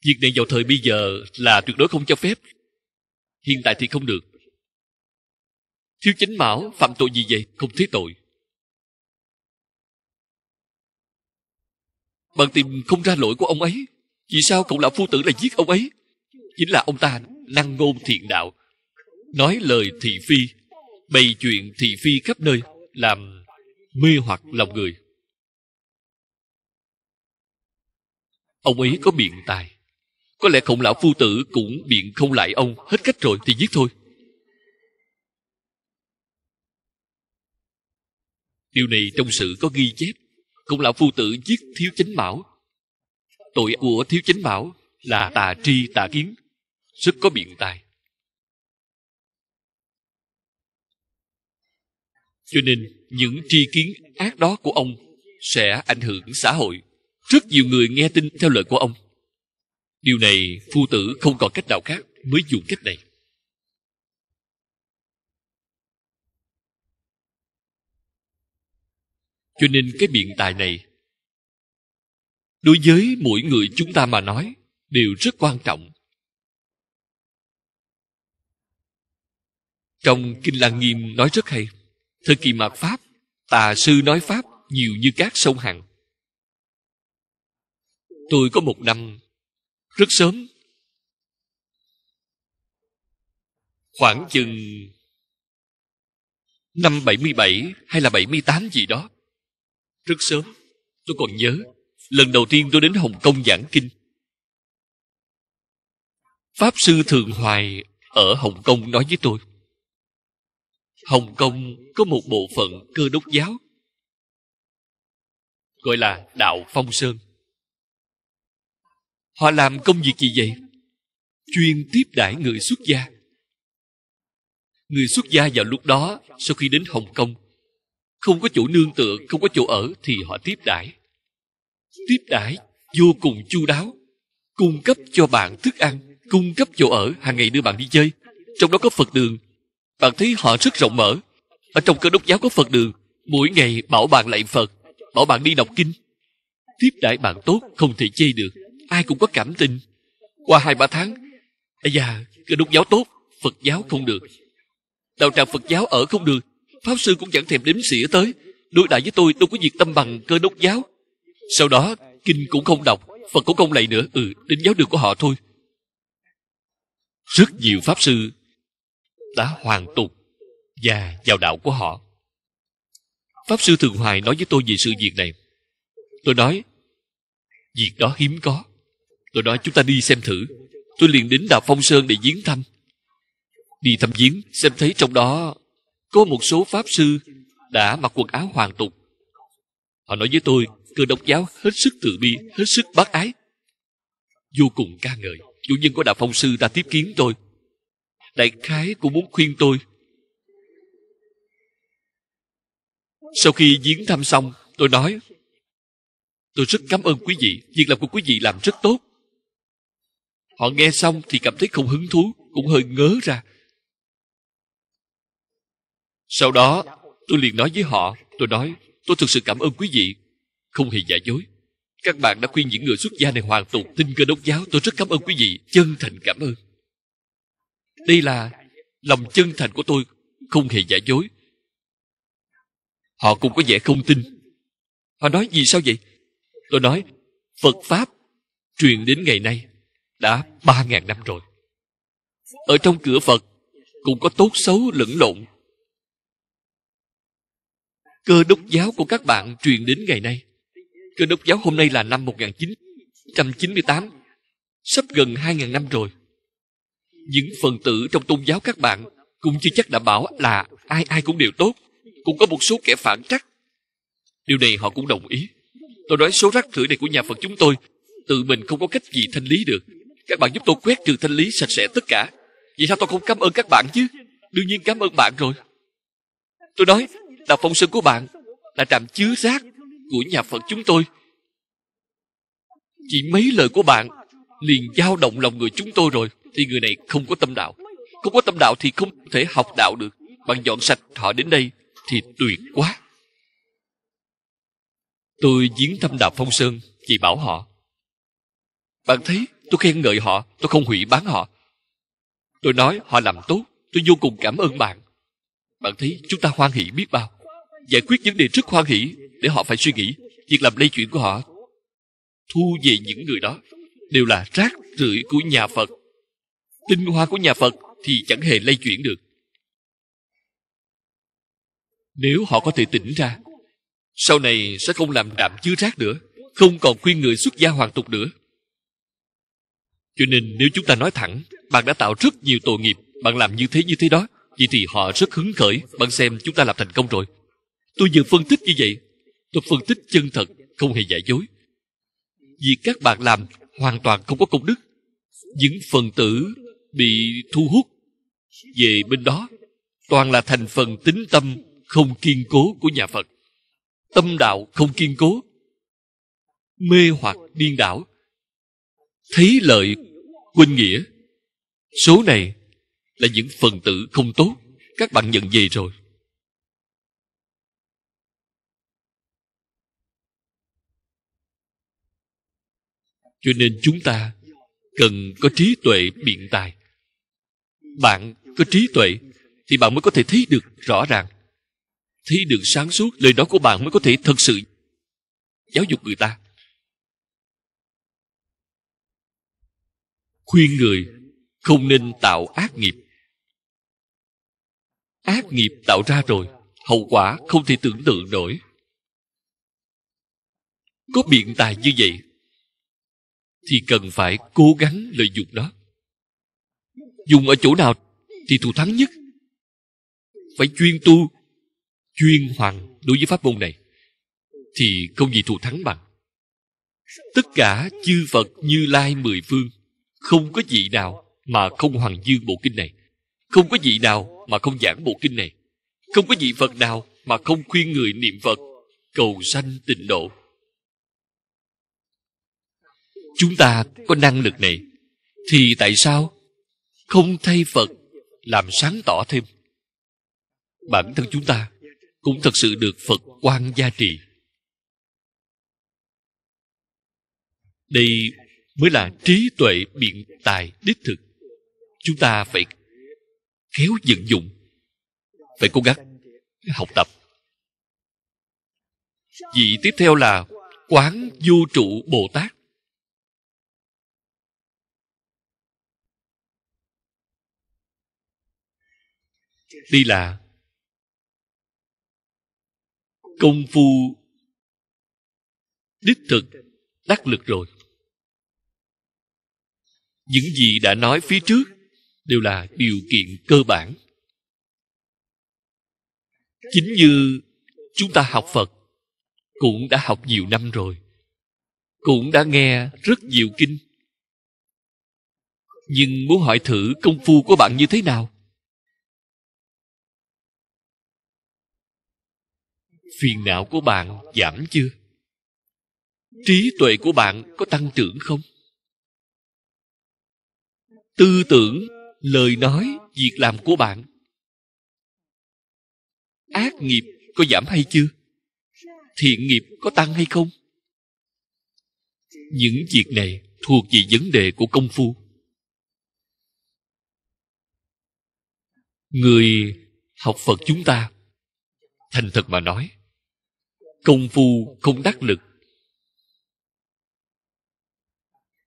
việc này vào thời bây giờ là tuyệt đối không cho phép hiện tại thì không được thiếu chánh mão phạm tội gì vậy không thấy tội bạn tìm không ra lỗi của ông ấy vì sao cậu lão phu tử lại giết ông ấy chính là ông ta năng ngôn thiện đạo nói lời thị phi bày chuyện thị phi khắp nơi làm mê hoặc lòng người ông ấy có biện tài có lẽ khổng lão phu tử cũng biện không lại ông hết cách rồi thì giết thôi điều này trong sự có ghi chép khổng lão phu tử giết thiếu chánh bảo. tội của thiếu chánh bảo là tà tri tà kiến rất có biện tài cho nên những tri kiến ác đó của ông sẽ ảnh hưởng xã hội rất nhiều người nghe tin theo lời của ông điều này phu tử không còn cách nào khác mới dùng cách này cho nên cái biện tài này đối với mỗi người chúng ta mà nói đều rất quan trọng trong kinh lăng nghiêm nói rất hay Thời kỳ mạt Pháp, tà sư nói Pháp nhiều như các sông hằng. Tôi có một năm, rất sớm, khoảng chừng năm 77 hay là 78 gì đó. Rất sớm, tôi còn nhớ, lần đầu tiên tôi đến Hồng Kông giảng kinh. Pháp sư Thường Hoài ở Hồng Kông nói với tôi, hồng kông có một bộ phận cơ đốc giáo gọi là đạo phong sơn họ làm công việc gì vậy chuyên tiếp đãi người xuất gia người xuất gia vào lúc đó sau khi đến hồng kông không có chỗ nương tựa không có chỗ ở thì họ tiếp đãi tiếp đãi vô cùng chu đáo cung cấp cho bạn thức ăn cung cấp chỗ ở hàng ngày đưa bạn đi chơi trong đó có phật đường bạn thấy họ rất rộng mở ở trong cơ đốc giáo có phật đường mỗi ngày bảo bạn lạy phật bảo bạn đi đọc kinh tiếp đãi bạn tốt không thể chê được ai cũng có cảm tình qua hai ba tháng ây da cơ đốc giáo tốt phật giáo không được đạo tràng phật giáo ở không được pháp sư cũng chẳng thèm đếm xỉa tới đối đại với tôi đâu có việc tâm bằng cơ đốc giáo sau đó kinh cũng không đọc phật cũng không lạy nữa ừ đến giáo đường của họ thôi rất nhiều pháp sư đã hoàn tục và vào đạo của họ pháp sư thường hoài nói với tôi về sự việc này tôi nói việc đó hiếm có tôi nói chúng ta đi xem thử tôi liền đến đạp phong sơn để viếng thăm đi thăm viếng xem thấy trong đó có một số pháp sư đã mặc quần áo hoàn tục họ nói với tôi cơ đốc giáo hết sức từ bi hết sức bác ái vô cùng ca ngợi chủ nhân của đạo phong sư đã tiếp kiến tôi đại khái cũng muốn khuyên tôi sau khi viếng thăm xong tôi nói tôi rất cảm ơn quý vị việc làm của quý vị làm rất tốt họ nghe xong thì cảm thấy không hứng thú cũng hơi ngớ ra sau đó tôi liền nói với họ tôi nói tôi thực sự cảm ơn quý vị không hề giả dối các bạn đã khuyên những người xuất gia này hoàn tục tin cơ đốc giáo tôi rất cảm ơn quý vị chân thành cảm ơn đây là lòng chân thành của tôi không hề giả dối họ cũng có vẻ không tin họ nói gì sao vậy tôi nói phật pháp truyền đến ngày nay đã ba ngàn năm rồi ở trong cửa phật cũng có tốt xấu lẫn lộn cơ đốc giáo của các bạn truyền đến ngày nay cơ đốc giáo hôm nay là năm 1998 sắp gần 2.000 năm rồi những phần tử trong tôn giáo các bạn cũng chưa chắc đã bảo là ai ai cũng đều tốt cũng có một số kẻ phản trắc điều này họ cũng đồng ý tôi nói số rác thử này của nhà phật chúng tôi tự mình không có cách gì thanh lý được các bạn giúp tôi quét trừ thanh lý sạch sẽ tất cả vậy sao tôi không cảm ơn các bạn chứ đương nhiên cảm ơn bạn rồi tôi nói là phong sơn của bạn là trạm chứa rác của nhà phật chúng tôi chỉ mấy lời của bạn liền dao động lòng người chúng tôi rồi thì người này không có tâm đạo không có tâm đạo thì không thể học đạo được bạn dọn sạch họ đến đây thì tuyệt quá tôi viếng thăm đạo phong sơn chỉ bảo họ bạn thấy tôi khen ngợi họ tôi không hủy bán họ tôi nói họ làm tốt tôi vô cùng cảm ơn bạn bạn thấy chúng ta hoan hỷ biết bao giải quyết vấn đề rất hoan hỷ để họ phải suy nghĩ việc làm lây chuyện của họ thu về những người đó đều là rác rưởi của nhà phật tinh hoa của nhà phật thì chẳng hề lây chuyển được nếu họ có thể tỉnh ra sau này sẽ không làm đạm chứa rác nữa không còn khuyên người xuất gia hoàng tục nữa cho nên nếu chúng ta nói thẳng bạn đã tạo rất nhiều tội nghiệp bạn làm như thế như thế đó vậy thì họ rất hứng khởi bạn xem chúng ta làm thành công rồi tôi vừa phân tích như vậy tôi phân tích chân thật không hề giả dối vì các bạn làm hoàn toàn không có công đức những phần tử bị thu hút về bên đó toàn là thành phần tính tâm không kiên cố của nhà phật tâm đạo không kiên cố mê hoặc điên đảo thấy lợi quên nghĩa số này là những phần tử không tốt các bạn nhận về rồi cho nên chúng ta cần có trí tuệ biện tài bạn có trí tuệ thì bạn mới có thể thấy được rõ ràng thấy được sáng suốt lời nói của bạn mới có thể thật sự giáo dục người ta khuyên người không nên tạo ác nghiệp ác nghiệp tạo ra rồi hậu quả không thể tưởng tượng nổi có biện tài như vậy thì cần phải cố gắng lợi dụng đó dùng ở chỗ nào thì thù thắng nhất phải chuyên tu chuyên hoàng đối với pháp môn này thì không gì thù thắng bằng tất cả chư phật như lai mười phương không có vị nào mà không hoàng dương bộ kinh này không có vị nào mà không giảng bộ kinh này không có vị phật nào mà không khuyên người niệm phật cầu sanh tịnh độ chúng ta có năng lực này thì tại sao không thay phật làm sáng tỏ thêm bản thân chúng ta cũng thật sự được phật quan gia trì đây mới là trí tuệ biện tài đích thực chúng ta phải khéo vận dụng phải cố gắng học tập vị tiếp theo là quán vô trụ bồ tát đi là công phu đích thực đắc lực rồi những gì đã nói phía trước đều là điều kiện cơ bản chính như chúng ta học phật cũng đã học nhiều năm rồi cũng đã nghe rất nhiều kinh nhưng muốn hỏi thử công phu của bạn như thế nào phiền não của bạn giảm chưa trí tuệ của bạn có tăng trưởng không tư tưởng lời nói việc làm của bạn ác nghiệp có giảm hay chưa thiện nghiệp có tăng hay không những việc này thuộc về vấn đề của công phu người học phật chúng ta thành thật mà nói công phu không đắc lực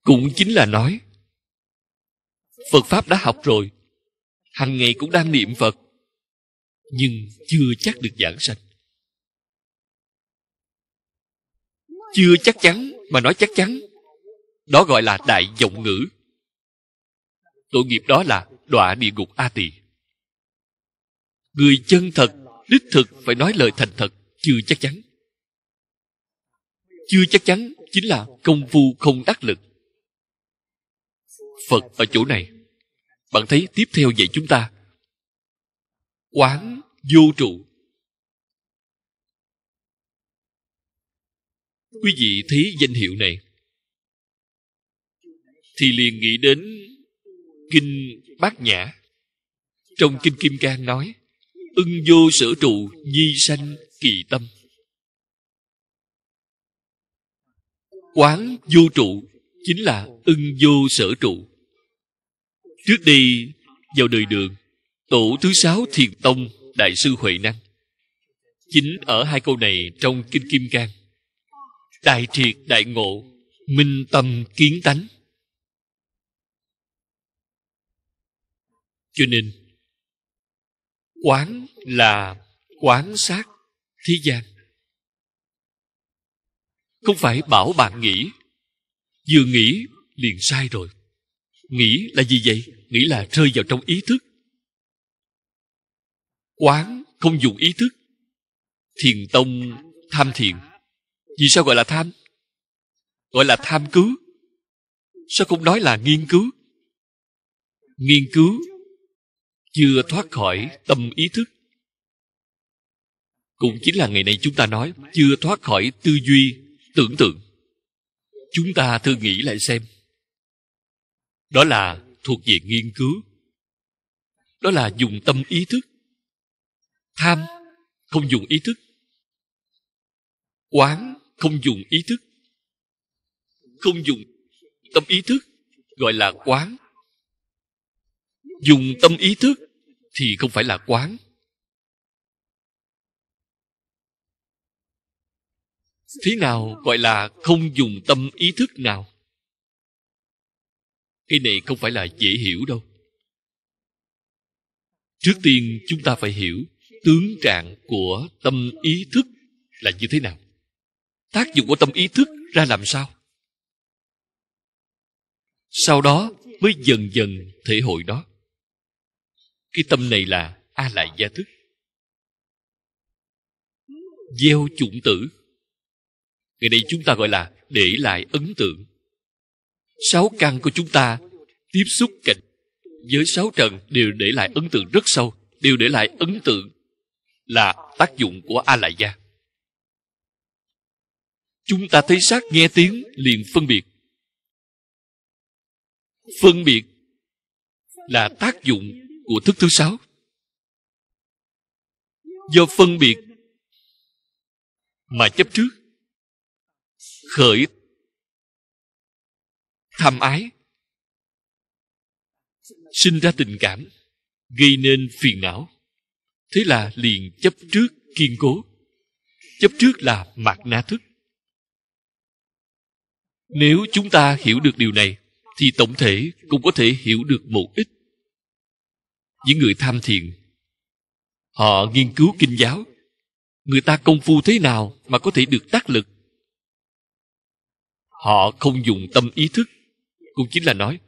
cũng chính là nói phật pháp đã học rồi hàng ngày cũng đang niệm phật nhưng chưa chắc được giảng sanh chưa chắc chắn mà nói chắc chắn đó gọi là đại vọng ngữ tội nghiệp đó là đọa địa ngục a tỳ người chân thật đích thực phải nói lời thành thật chưa chắc chắn chưa chắc chắn chính là công phu không đắc lực phật ở chỗ này bạn thấy tiếp theo dạy chúng ta quán vô trụ quý vị thấy danh hiệu này thì liền nghĩ đến kinh bát nhã trong kinh kim cang nói ưng vô sở trụ nhi sanh kỳ tâm quán vô trụ chính là ưng vô sở trụ trước đi vào đời đường tổ thứ sáu thiền tông đại sư huệ năng chính ở hai câu này trong kinh kim cang đại triệt đại ngộ minh tâm kiến tánh cho nên quán là quán sát thế gian không phải bảo bạn nghĩ vừa nghĩ liền sai rồi nghĩ là gì vậy nghĩ là rơi vào trong ý thức quán không dùng ý thức thiền tông tham thiền vì sao gọi là tham gọi là tham cứu sao không nói là nghiên cứu nghiên cứu chưa thoát khỏi tâm ý thức cũng chính là ngày nay chúng ta nói chưa thoát khỏi tư duy tưởng tượng chúng ta thử nghĩ lại xem đó là thuộc về nghiên cứu đó là dùng tâm ý thức tham không dùng ý thức oán không dùng ý thức không dùng tâm ý thức gọi là quán dùng tâm ý thức thì không phải là quán thế nào gọi là không dùng tâm ý thức nào cái này không phải là dễ hiểu đâu trước tiên chúng ta phải hiểu tướng trạng của tâm ý thức là như thế nào tác dụng của tâm ý thức ra làm sao sau đó mới dần dần thể hội đó cái tâm này là a lại gia thức gieo chủng tử Ngày nay chúng ta gọi là để lại ấn tượng. Sáu căn của chúng ta tiếp xúc cảnh với sáu trần đều để lại ấn tượng rất sâu, đều để lại ấn tượng là tác dụng của a la gia. Chúng ta thấy sát nghe tiếng liền phân biệt. Phân biệt là tác dụng của thức thứ sáu. Do phân biệt mà chấp trước khởi tham ái sinh ra tình cảm gây nên phiền não thế là liền chấp trước kiên cố chấp trước là mạt na thức nếu chúng ta hiểu được điều này thì tổng thể cũng có thể hiểu được một ít những người tham thiền họ nghiên cứu kinh giáo người ta công phu thế nào mà có thể được tác lực họ không dùng tâm ý thức cũng chính là nói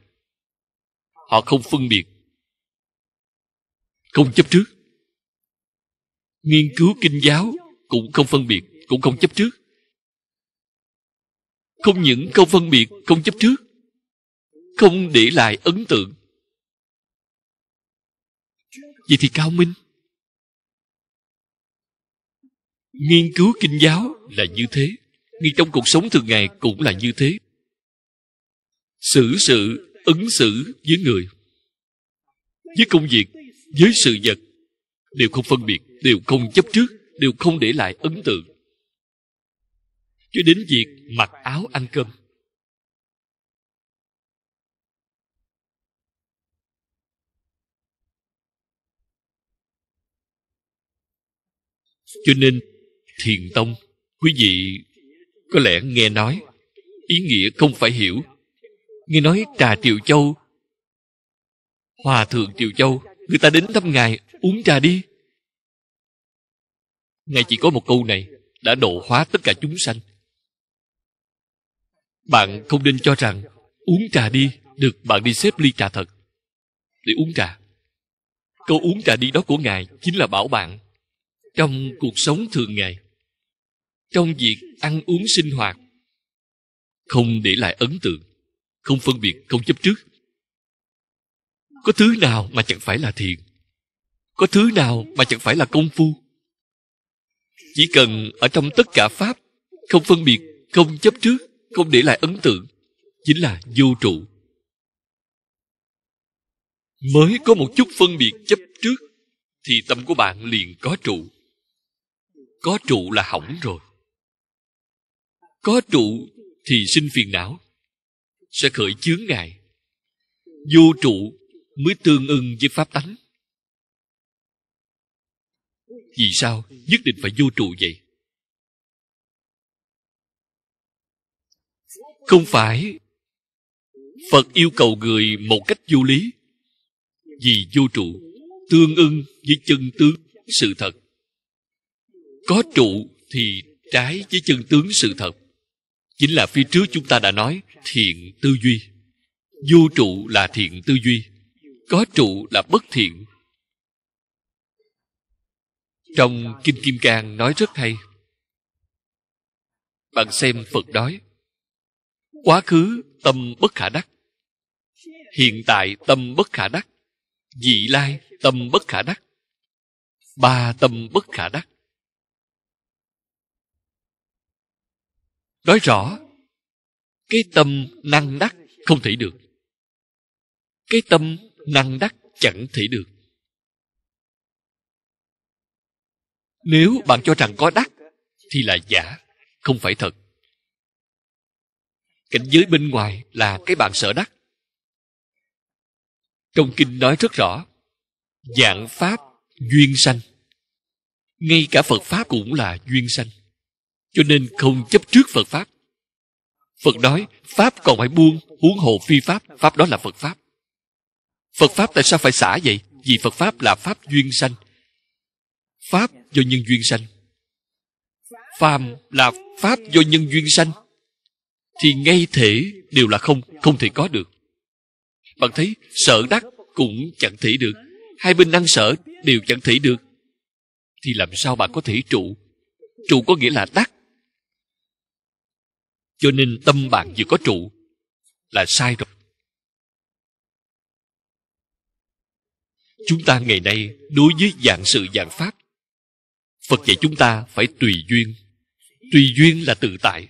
họ không phân biệt không chấp trước nghiên cứu kinh giáo cũng không phân biệt cũng không chấp trước không những không phân biệt không chấp trước không để lại ấn tượng vậy thì cao minh nghiên cứu kinh giáo là như thế ngay trong cuộc sống thường ngày cũng là như thế xử sự ứng xử với người với công việc với sự vật đều không phân biệt đều không chấp trước đều không để lại ấn tượng cho đến việc mặc áo ăn cơm cho nên thiền tông quý vị có lẽ nghe nói ý nghĩa không phải hiểu nghe nói trà triều châu hòa thượng triều châu người ta đến thăm ngài uống trà đi ngài chỉ có một câu này đã độ hóa tất cả chúng sanh bạn không nên cho rằng uống trà đi được bạn đi xếp ly trà thật để uống trà câu uống trà đi đó của ngài chính là bảo bạn trong cuộc sống thường ngày trong việc ăn uống sinh hoạt không để lại ấn tượng không phân biệt không chấp trước có thứ nào mà chẳng phải là thiền có thứ nào mà chẳng phải là công phu chỉ cần ở trong tất cả pháp không phân biệt không chấp trước không để lại ấn tượng chính là vô trụ mới có một chút phân biệt chấp trước thì tâm của bạn liền có trụ có trụ là hỏng rồi có trụ thì sinh phiền não sẽ khởi chướng ngại vô trụ mới tương ưng với pháp tánh vì sao nhất định phải vô trụ vậy không phải phật yêu cầu người một cách vô lý vì vô trụ tương ưng với chân tướng sự thật có trụ thì trái với chân tướng sự thật chính là phía trước chúng ta đã nói thiện tư duy vô trụ là thiện tư duy có trụ là bất thiện trong kinh kim cang nói rất hay bạn xem phật nói quá khứ tâm bất khả đắc hiện tại tâm bất khả đắc vị lai tâm bất khả đắc ba tâm bất khả đắc nói rõ cái tâm năng đắc không thể được cái tâm năng đắc chẳng thể được nếu bạn cho rằng có đắc thì là giả không phải thật cảnh giới bên ngoài là cái bạn sợ đắc trong kinh nói rất rõ dạng pháp duyên sanh ngay cả phật pháp cũng là duyên sanh cho nên không chấp trước phật pháp phật nói pháp còn phải buông huống hồ phi pháp pháp đó là phật pháp phật pháp tại sao phải xả vậy vì phật pháp là pháp duyên sanh pháp do nhân duyên sanh phàm là pháp do nhân duyên sanh thì ngay thể đều là không không thể có được bạn thấy sợ đắc cũng chẳng thể được hai bên năng sở đều chẳng thể được thì làm sao bạn có thể trụ trụ có nghĩa là đắc cho nên tâm bạn vừa có trụ là sai rồi chúng ta ngày nay đối với dạng sự dạng pháp phật dạy chúng ta phải tùy duyên tùy duyên là tự tại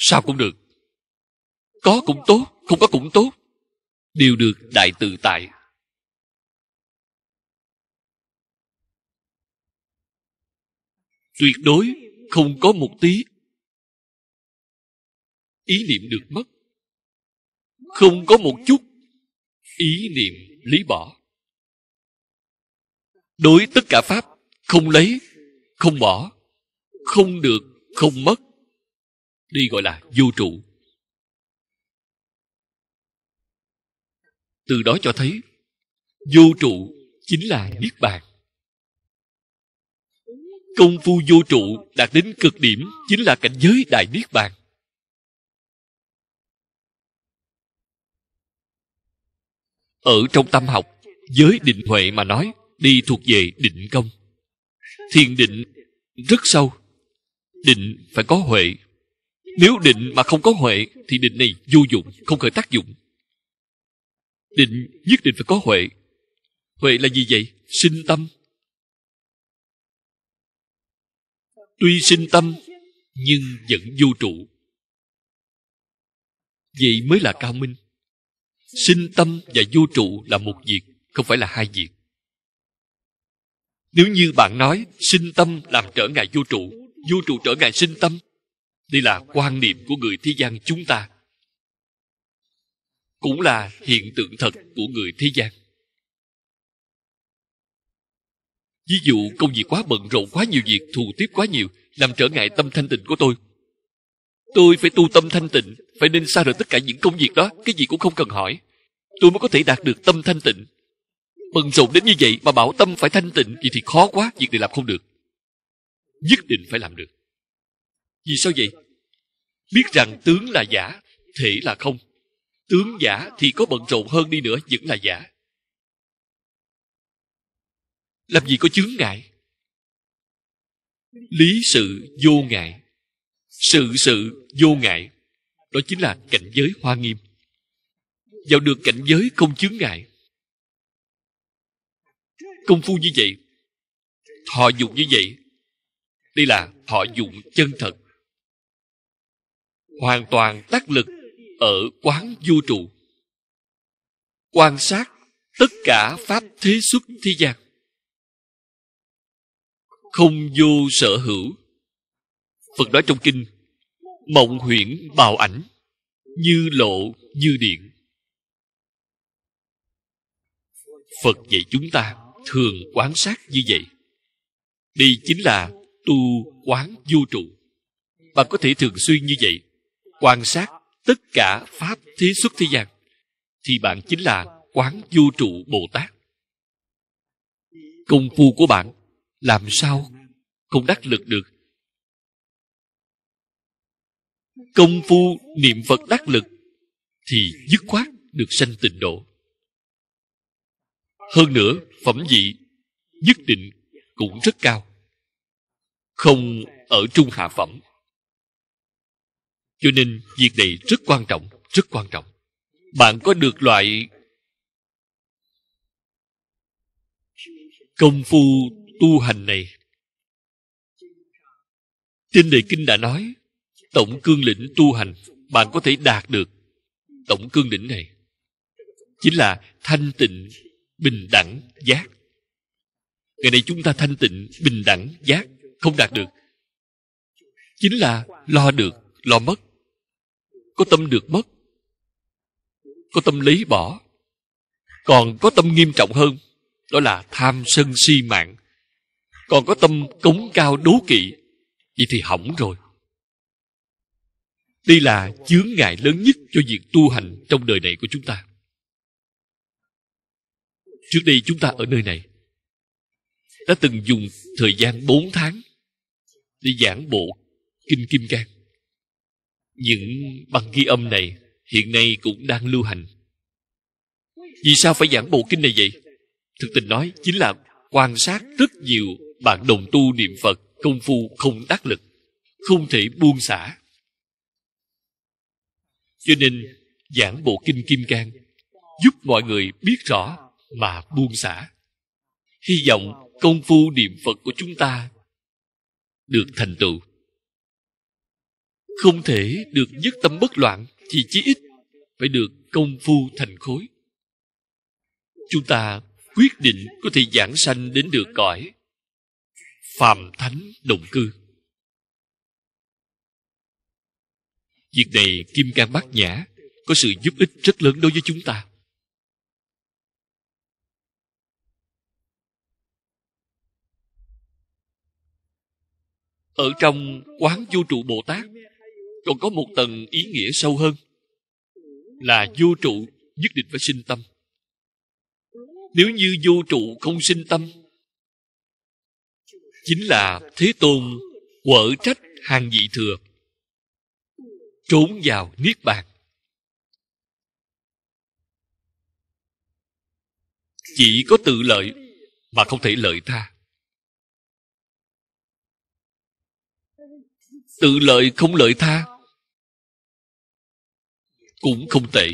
sao cũng được có cũng tốt không có cũng tốt đều được đại tự tại tuyệt đối không có một tí ý niệm được mất không có một chút ý niệm lý bỏ đối tất cả pháp không lấy không bỏ không được không mất đi gọi là vô trụ từ đó cho thấy vô trụ chính là niết bàn công phu vô trụ đạt đến cực điểm chính là cảnh giới đại niết bàn ở trong tâm học với định huệ mà nói đi thuộc về định công thiền định rất sâu định phải có huệ nếu định mà không có huệ thì định này vô dụng không khởi tác dụng định nhất định phải có huệ huệ là gì vậy sinh tâm tuy sinh tâm nhưng vẫn vô trụ vậy mới là cao minh sinh tâm và vô trụ là một việc không phải là hai việc nếu như bạn nói sinh tâm làm trở ngại vô trụ vô trụ trở ngại sinh tâm đây là quan niệm của người thế gian chúng ta cũng là hiện tượng thật của người thế gian ví dụ công việc quá bận rộn quá nhiều việc thù tiếp quá nhiều làm trở ngại tâm thanh tịnh của tôi tôi phải tu tâm thanh tịnh phải nên xa rời tất cả những công việc đó cái gì cũng không cần hỏi tôi mới có thể đạt được tâm thanh tịnh bận rộn đến như vậy mà bảo tâm phải thanh tịnh vậy thì khó quá việc này làm không được nhất định phải làm được vì sao vậy biết rằng tướng là giả thể là không tướng giả thì có bận rộn hơn đi nữa vẫn là giả làm gì có chướng ngại lý sự vô ngại sự sự vô ngại đó chính là cảnh giới hoa nghiêm vào được cảnh giới không chướng ngại công phu như vậy thọ dụng như vậy đây là thọ dụng chân thật hoàn toàn tác lực ở quán vô trụ quan sát tất cả pháp thế xuất thế gian không vô sở hữu phật nói trong kinh mộng huyễn bào ảnh như lộ như điện phật dạy chúng ta thường quán sát như vậy đây chính là tu quán vô trụ bạn có thể thường xuyên như vậy quan sát tất cả pháp thế xuất thế gian thì bạn chính là quán vô trụ bồ tát công phu của bạn làm sao không đắc lực được công phu niệm phật đắc lực thì dứt khoát được sanh tịnh độ hơn nữa phẩm vị nhất định cũng rất cao không ở trung hạ phẩm cho nên việc này rất quan trọng rất quan trọng bạn có được loại công phu tu hành này trên đề kinh đã nói tổng cương lĩnh tu hành bạn có thể đạt được tổng cương lĩnh này chính là thanh tịnh bình đẳng giác ngày nay chúng ta thanh tịnh bình đẳng giác không đạt được chính là lo được lo mất có tâm được mất có tâm lấy bỏ còn có tâm nghiêm trọng hơn đó là tham sân si mạng còn có tâm cống cao đố kỵ vậy thì hỏng rồi đây là chướng ngại lớn nhất cho việc tu hành trong đời này của chúng ta. Trước đây chúng ta ở nơi này đã từng dùng thời gian 4 tháng để giảng bộ Kinh Kim Cang. Những băng ghi âm này hiện nay cũng đang lưu hành. Vì sao phải giảng bộ kinh này vậy? Thực tình nói chính là quan sát rất nhiều bạn đồng tu niệm Phật công phu không đắc lực, không thể buông xả cho nên giảng bộ kinh kim cang giúp mọi người biết rõ mà buông xả hy vọng công phu niệm phật của chúng ta được thành tựu không thể được nhất tâm bất loạn thì chí ít phải được công phu thành khối chúng ta quyết định có thể giảng sanh đến được cõi phàm thánh động cư việc này kim cang bát nhã có sự giúp ích rất lớn đối với chúng ta ở trong quán vô trụ bồ tát còn có một tầng ý nghĩa sâu hơn là vô trụ nhất định phải sinh tâm nếu như vô trụ không sinh tâm chính là thế tôn quở trách hàng vị thừa trốn vào niết bàn chỉ có tự lợi mà không thể lợi tha tự lợi không lợi tha cũng không tệ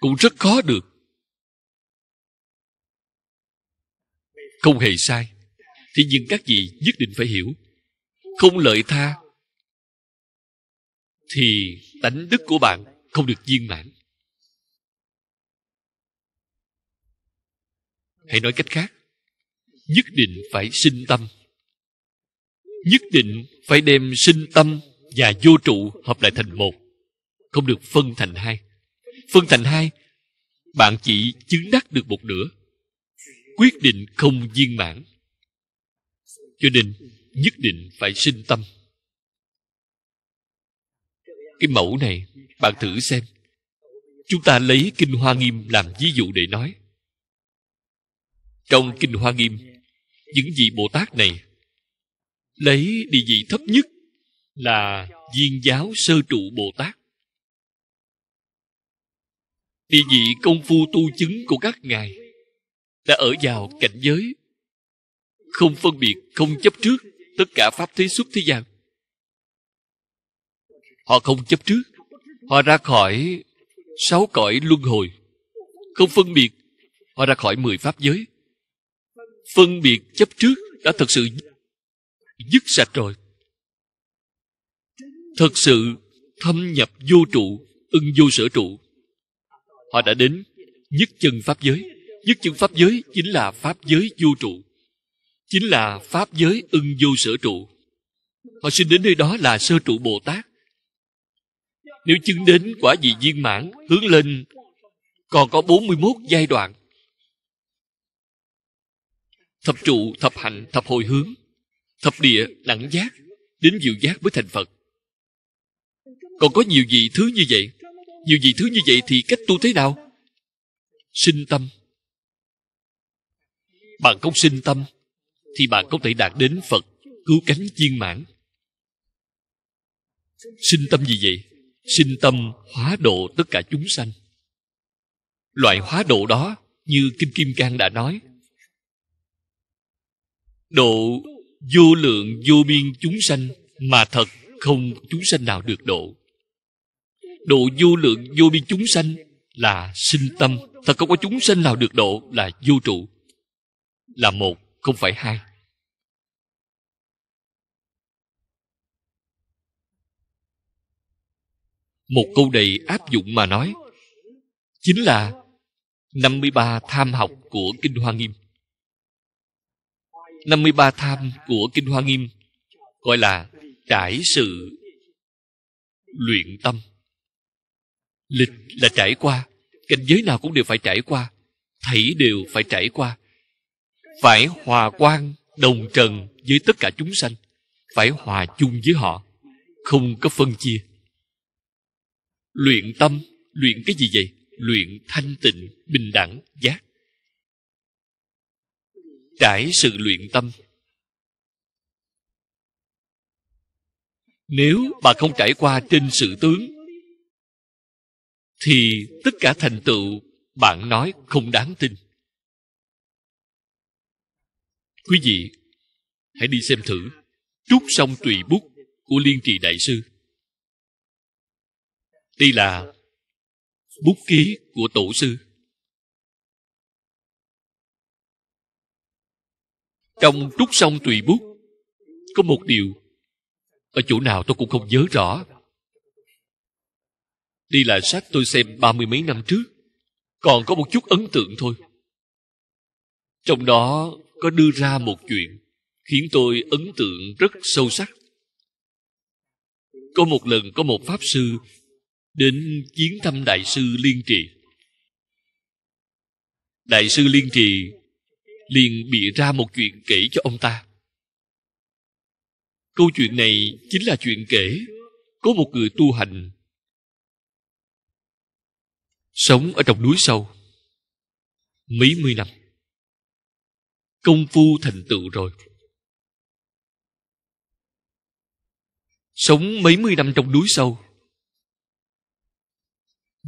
cũng rất khó được không hề sai thế nhưng các vị nhất định phải hiểu không lợi tha thì tánh đức của bạn không được viên mãn hãy nói cách khác nhất định phải sinh tâm nhất định phải đem sinh tâm và vô trụ hợp lại thành một không được phân thành hai phân thành hai bạn chỉ chứng đắc được một nửa quyết định không viên mãn cho nên nhất định phải sinh tâm cái mẫu này bạn thử xem chúng ta lấy kinh hoa nghiêm làm ví dụ để nói trong kinh hoa nghiêm những vị bồ tát này lấy địa vị thấp nhất là viên giáo sơ trụ bồ tát địa vị công phu tu chứng của các ngài đã ở vào cảnh giới không phân biệt không chấp trước tất cả pháp thế xuất thế gian họ không chấp trước họ ra khỏi sáu cõi luân hồi không phân biệt họ ra khỏi mười pháp giới phân biệt chấp trước đã thật sự dứt sạch rồi thật sự thâm nhập vô trụ ưng vô sở trụ họ đã đến nhất chân pháp giới nhất chân pháp giới chính là pháp giới vô trụ chính là pháp giới ưng vô sở trụ họ sinh đến nơi đó là sơ trụ bồ tát nếu chứng đến quả vị viên mãn Hướng lên còn có 41 giai đoạn Thập trụ, thập hạnh, thập hồi hướng Thập địa, đẳng giác Đến diệu giác với thành Phật Còn có nhiều gì thứ như vậy Nhiều gì thứ như vậy thì cách tu thế nào Sinh tâm Bạn không sinh tâm Thì bạn có thể đạt đến Phật Cứu cánh viên mãn Sinh tâm gì vậy sinh tâm hóa độ tất cả chúng sanh loại hóa độ đó như kinh kim cang đã nói độ vô lượng vô biên chúng sanh mà thật không chúng sanh nào được độ độ vô lượng vô biên chúng sanh là sinh tâm thật không có chúng sanh nào được độ là vô trụ là một không phải hai một câu đầy áp dụng mà nói chính là 53 tham học của Kinh Hoa Nghiêm. 53 tham của Kinh Hoa Nghiêm gọi là trải sự luyện tâm. Lịch là trải qua, cảnh giới nào cũng đều phải trải qua, thảy đều phải trải qua. Phải hòa quan, đồng trần với tất cả chúng sanh, phải hòa chung với họ, không có phân chia luyện tâm luyện cái gì vậy luyện thanh tịnh bình đẳng giác trải sự luyện tâm nếu bà không trải qua trên sự tướng thì tất cả thành tựu bạn nói không đáng tin quý vị hãy đi xem thử trúc sông tùy bút của liên trì đại sư đây là bút ký của tổ sư trong trúc sông tùy bút có một điều ở chỗ nào tôi cũng không nhớ rõ đây là sách tôi xem ba mươi mấy năm trước còn có một chút ấn tượng thôi trong đó có đưa ra một chuyện khiến tôi ấn tượng rất sâu sắc có một lần có một pháp sư đến chiến thăm đại sư liên trì đại sư liên trì liền bị ra một chuyện kể cho ông ta câu chuyện này chính là chuyện kể có một người tu hành sống ở trong núi sâu mấy mươi năm công phu thành tựu rồi sống mấy mươi năm trong núi sâu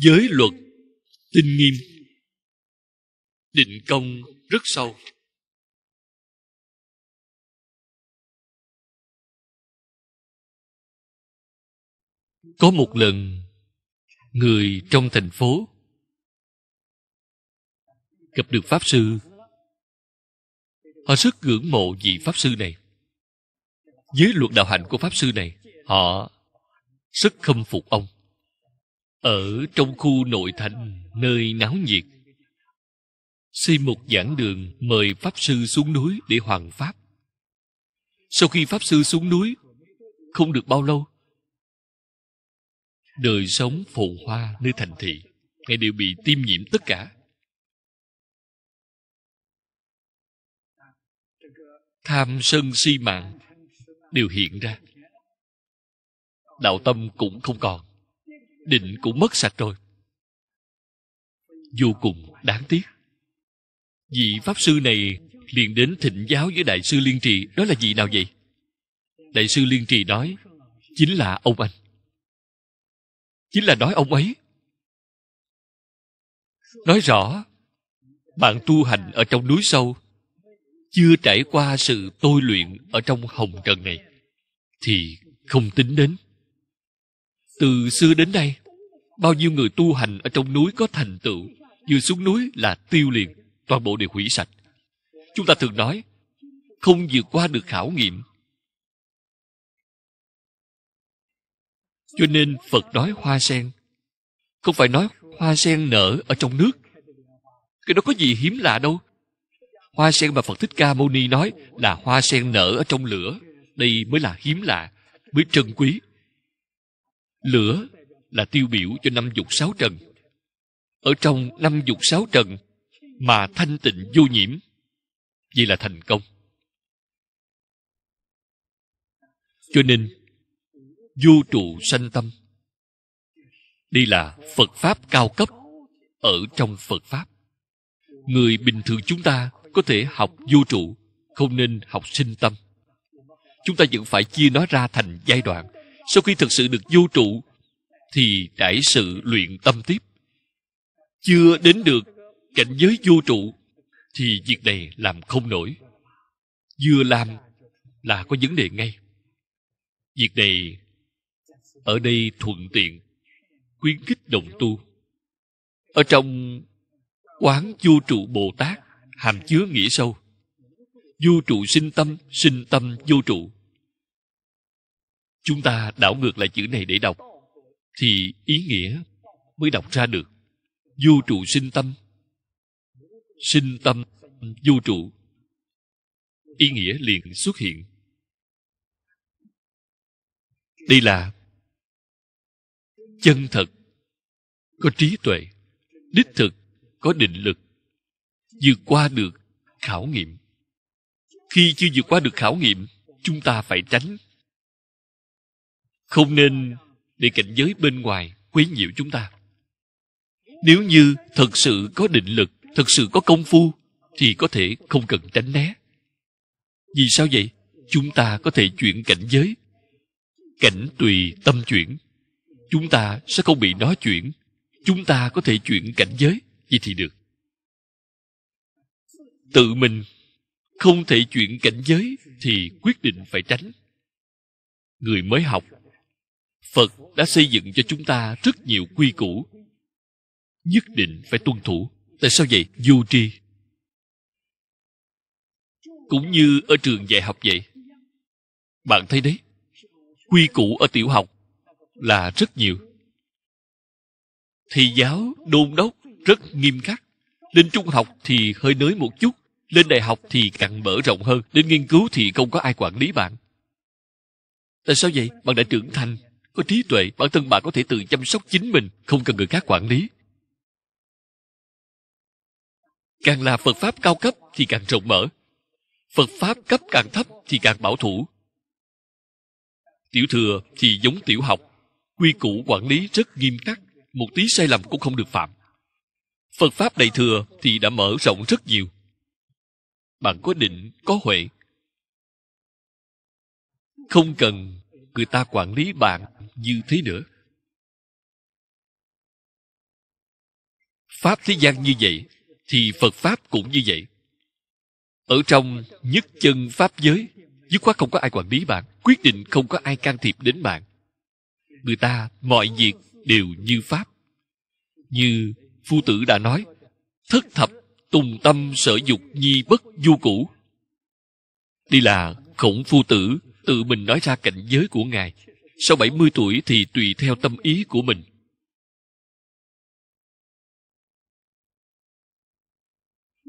giới luật tinh nghiêm định công rất sâu có một lần người trong thành phố gặp được pháp sư họ rất ngưỡng mộ vị pháp sư này dưới luật đạo hạnh của pháp sư này họ rất khâm phục ông ở trong khu nội thành nơi náo nhiệt xây một giảng đường mời pháp sư xuống núi để hoàn pháp sau khi pháp sư xuống núi không được bao lâu đời sống phồn hoa nơi thành thị ngày đều bị tiêm nhiễm tất cả tham sân si mạng đều hiện ra đạo tâm cũng không còn định cũng mất sạch rồi vô cùng đáng tiếc vị pháp sư này liền đến thịnh giáo với đại sư liên trì đó là vị nào vậy đại sư liên trì nói chính là ông anh chính là nói ông ấy nói rõ bạn tu hành ở trong núi sâu chưa trải qua sự tôi luyện ở trong hồng trần này thì không tính đến từ xưa đến nay bao nhiêu người tu hành ở trong núi có thành tựu vừa xuống núi là tiêu liền toàn bộ đều hủy sạch chúng ta thường nói không vượt qua được khảo nghiệm cho nên phật nói hoa sen không phải nói hoa sen nở ở trong nước cái đó có gì hiếm lạ đâu hoa sen mà phật thích ca mâu ni nói là hoa sen nở ở trong lửa đây mới là hiếm lạ mới trân quý Lửa là tiêu biểu cho năm dục sáu trần. Ở trong năm dục sáu trần mà thanh tịnh vô nhiễm, vậy là thành công. Cho nên, vô trụ sanh tâm. Đây là Phật Pháp cao cấp ở trong Phật Pháp. Người bình thường chúng ta có thể học vô trụ, không nên học sinh tâm. Chúng ta vẫn phải chia nó ra thành giai đoạn sau khi thực sự được vô trụ thì trải sự luyện tâm tiếp chưa đến được cảnh giới vô trụ thì việc này làm không nổi vừa làm là có vấn đề ngay việc này ở đây thuận tiện khuyến khích đồng tu ở trong quán vô trụ bồ tát hàm chứa nghĩa sâu vô trụ sinh tâm sinh tâm vô trụ chúng ta đảo ngược lại chữ này để đọc thì ý nghĩa mới đọc ra được vô trụ sinh tâm sinh tâm vô trụ ý nghĩa liền xuất hiện đây là chân thật có trí tuệ đích thực có định lực vượt qua được khảo nghiệm khi chưa vượt qua được khảo nghiệm chúng ta phải tránh không nên để cảnh giới bên ngoài quấy nhiễu chúng ta nếu như thật sự có định lực thật sự có công phu thì có thể không cần tránh né vì sao vậy chúng ta có thể chuyển cảnh giới cảnh tùy tâm chuyển chúng ta sẽ không bị nó chuyển chúng ta có thể chuyển cảnh giới gì thì được tự mình không thể chuyển cảnh giới thì quyết định phải tránh người mới học phật đã xây dựng cho chúng ta rất nhiều quy củ nhất định phải tuân thủ tại sao vậy vô tri cũng như ở trường dạy học vậy bạn thấy đấy quy củ ở tiểu học là rất nhiều thì giáo đôn đốc rất nghiêm khắc lên trung học thì hơi nới một chút lên đại học thì càng mở rộng hơn đến nghiên cứu thì không có ai quản lý bạn tại sao vậy bạn đã trưởng thành có trí tuệ bản thân bạn có thể tự chăm sóc chính mình không cần người khác quản lý càng là phật pháp cao cấp thì càng rộng mở phật pháp cấp càng thấp thì càng bảo thủ tiểu thừa thì giống tiểu học quy củ quản lý rất nghiêm khắc một tí sai lầm cũng không được phạm phật pháp đại thừa thì đã mở rộng rất nhiều bạn có định có huệ không cần người ta quản lý bạn như thế nữa pháp thế gian như vậy thì phật pháp cũng như vậy ở trong nhất chân pháp giới dứt khoát không có ai quản lý bạn quyết định không có ai can thiệp đến bạn người ta mọi việc đều như pháp như phu tử đã nói thất thập tùng tâm sở dục nhi bất du cũ đây là khổng phu tử tự mình nói ra cảnh giới của Ngài. Sau 70 tuổi thì tùy theo tâm ý của mình.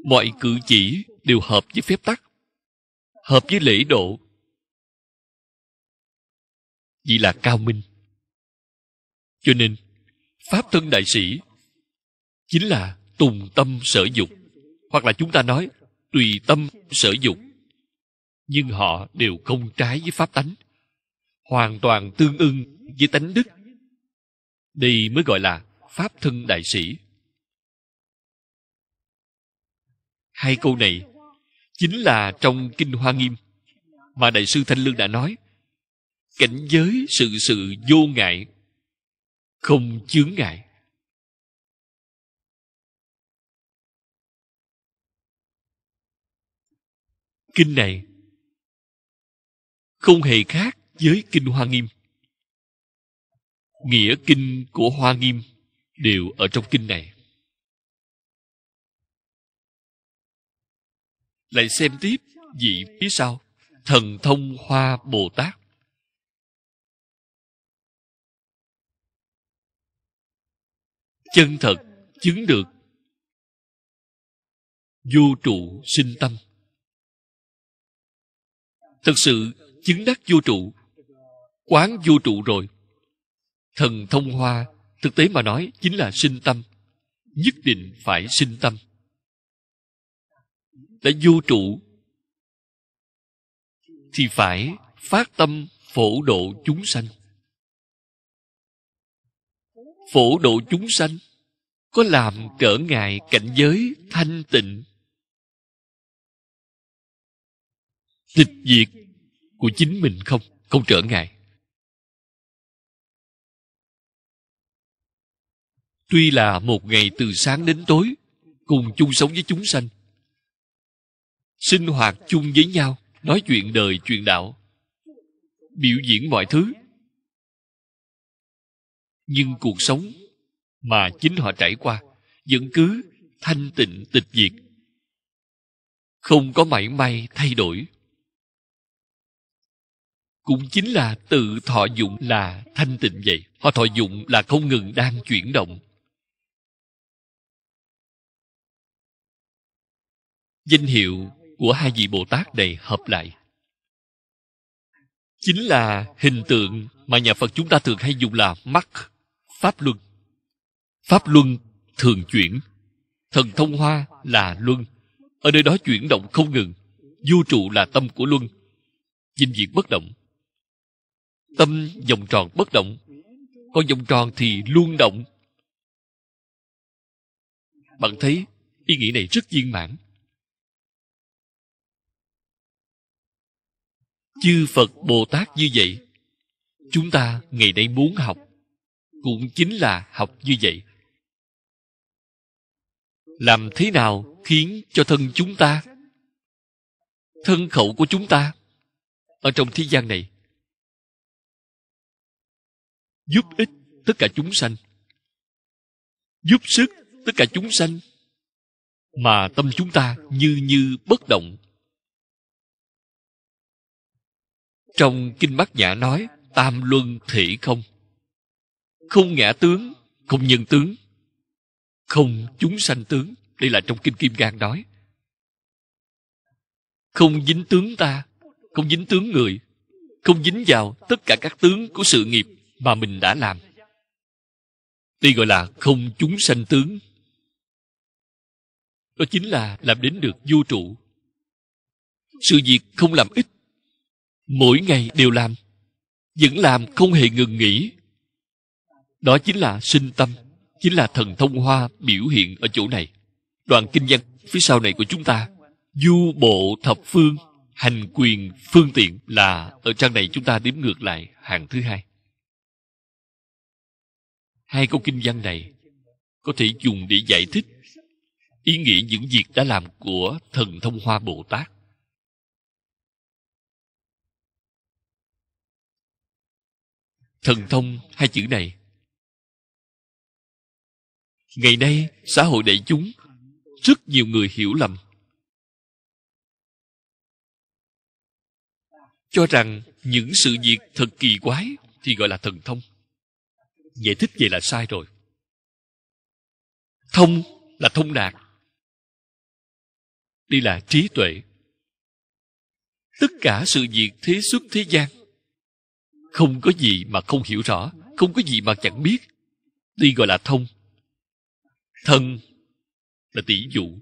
Mọi cử chỉ đều hợp với phép tắc, hợp với lễ độ. Vì là cao minh. Cho nên, Pháp thân đại sĩ chính là tùng tâm sở dục. Hoặc là chúng ta nói tùy tâm sở dục nhưng họ đều không trái với pháp tánh hoàn toàn tương ưng với tánh đức đây mới gọi là pháp thân đại sĩ hai câu này chính là trong kinh hoa nghiêm mà đại sư thanh lương đã nói cảnh giới sự sự vô ngại không chướng ngại kinh này không hề khác với kinh hoa nghiêm nghĩa kinh của hoa nghiêm đều ở trong kinh này lại xem tiếp vị phía sau thần thông hoa bồ tát chân thật chứng được vô trụ sinh tâm thực sự chứng đắc vô trụ quán vô trụ rồi thần thông hoa thực tế mà nói chính là sinh tâm nhất định phải sinh tâm đã vô trụ thì phải phát tâm phổ độ chúng sanh phổ độ chúng sanh có làm trở ngại cảnh giới thanh tịnh tịch diệt của chính mình không không trở ngại tuy là một ngày từ sáng đến tối cùng chung sống với chúng sanh sinh hoạt chung với nhau nói chuyện đời chuyện đạo biểu diễn mọi thứ nhưng cuộc sống mà chính họ trải qua vẫn cứ thanh tịnh tịch diệt không có mảy may thay đổi cũng chính là tự thọ dụng là thanh tịnh vậy họ thọ dụng là không ngừng đang chuyển động danh hiệu của hai vị bồ tát này hợp lại chính là hình tượng mà nhà phật chúng ta thường hay dùng là mắt pháp luân pháp luân thường chuyển thần thông hoa là luân ở nơi đó chuyển động không ngừng vô trụ là tâm của luân dinh diệt bất động tâm vòng tròn bất động còn vòng tròn thì luôn động bạn thấy ý nghĩ này rất viên mãn chư phật bồ tát như vậy chúng ta ngày nay muốn học cũng chính là học như vậy làm thế nào khiến cho thân chúng ta thân khẩu của chúng ta ở trong thế gian này giúp ích tất cả chúng sanh giúp sức tất cả chúng sanh mà tâm chúng ta như như bất động trong kinh bát nhã nói tam luân Thị không không ngã tướng không nhân tướng không chúng sanh tướng đây là trong kinh kim cang nói không dính tướng ta không dính tướng người không dính vào tất cả các tướng của sự nghiệp mà mình đã làm đây gọi là không chúng sanh tướng đó chính là làm đến được vô trụ sự việc không làm ít mỗi ngày đều làm vẫn làm không hề ngừng nghỉ đó chính là sinh tâm chính là thần thông hoa biểu hiện ở chỗ này đoạn kinh văn phía sau này của chúng ta du bộ thập phương hành quyền phương tiện là ở trang này chúng ta đếm ngược lại hàng thứ hai hai câu kinh văn này có thể dùng để giải thích ý nghĩa những việc đã làm của thần thông hoa bồ tát thần thông hai chữ này ngày nay xã hội đại chúng rất nhiều người hiểu lầm cho rằng những sự việc thật kỳ quái thì gọi là thần thông giải thích vậy là sai rồi thông là thông đạt đây là trí tuệ tất cả sự việc thế xuất thế gian không có gì mà không hiểu rõ không có gì mà chẳng biết đi gọi là thông thân là tỷ dụ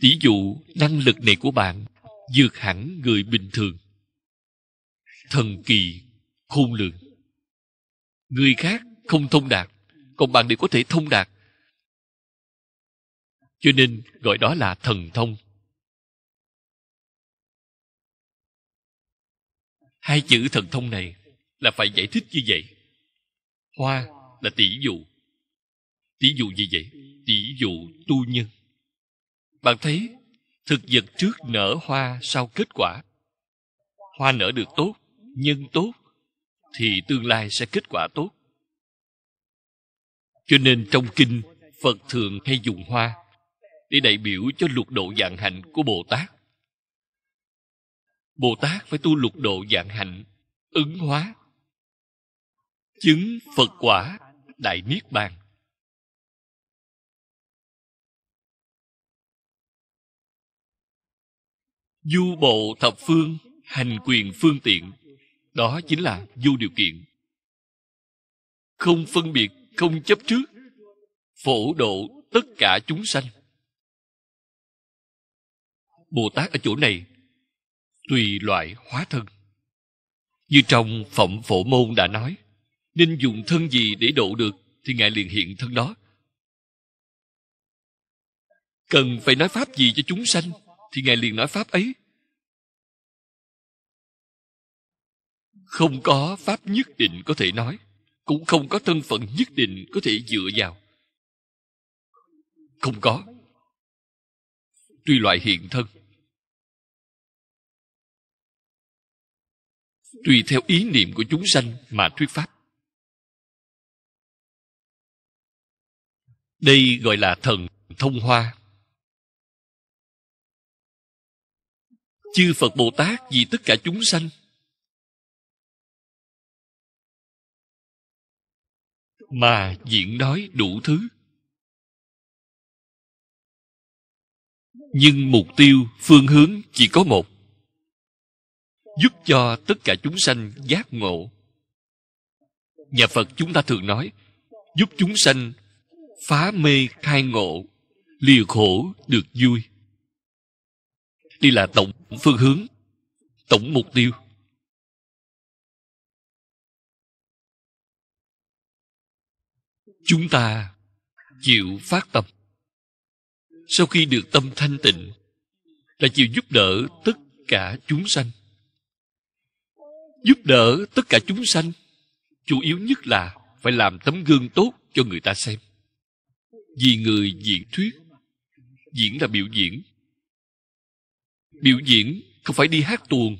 tỷ dụ năng lực này của bạn vượt hẳn người bình thường thần kỳ khôn lường người khác không thông đạt còn bạn đều có thể thông đạt cho nên gọi đó là thần thông hai chữ thần thông này là phải giải thích như vậy hoa là tỷ dụ tỷ dụ gì vậy tỷ dụ tu nhân bạn thấy thực vật trước nở hoa sau kết quả hoa nở được tốt nhân tốt thì tương lai sẽ kết quả tốt cho nên trong kinh phật thường hay dùng hoa để đại biểu cho lục độ dạng hạnh của bồ tát bồ tát phải tu lục độ dạng hạnh ứng hóa chứng phật quả đại niết bàn du bộ thập phương hành quyền phương tiện đó chính là vô điều kiện không phân biệt không chấp trước phổ độ tất cả chúng sanh bồ tát ở chỗ này tùy loại hóa thân như trong phẩm phổ môn đã nói nên dùng thân gì để độ được thì ngài liền hiện thân đó cần phải nói pháp gì cho chúng sanh thì ngài liền nói pháp ấy không có pháp nhất định có thể nói cũng không có thân phận nhất định có thể dựa vào không có tuy loại hiện thân tùy theo ý niệm của chúng sanh mà thuyết pháp đây gọi là thần thông hoa chư phật bồ tát vì tất cả chúng sanh mà diễn nói đủ thứ nhưng mục tiêu phương hướng chỉ có một giúp cho tất cả chúng sanh giác ngộ nhà phật chúng ta thường nói giúp chúng sanh phá mê khai ngộ lìa khổ được vui đây là tổng phương hướng tổng mục tiêu chúng ta chịu phát tâm sau khi được tâm thanh tịnh là chịu giúp đỡ tất cả chúng sanh giúp đỡ tất cả chúng sanh chủ yếu nhất là phải làm tấm gương tốt cho người ta xem vì người diễn thuyết diễn là biểu diễn biểu diễn không phải đi hát tuồng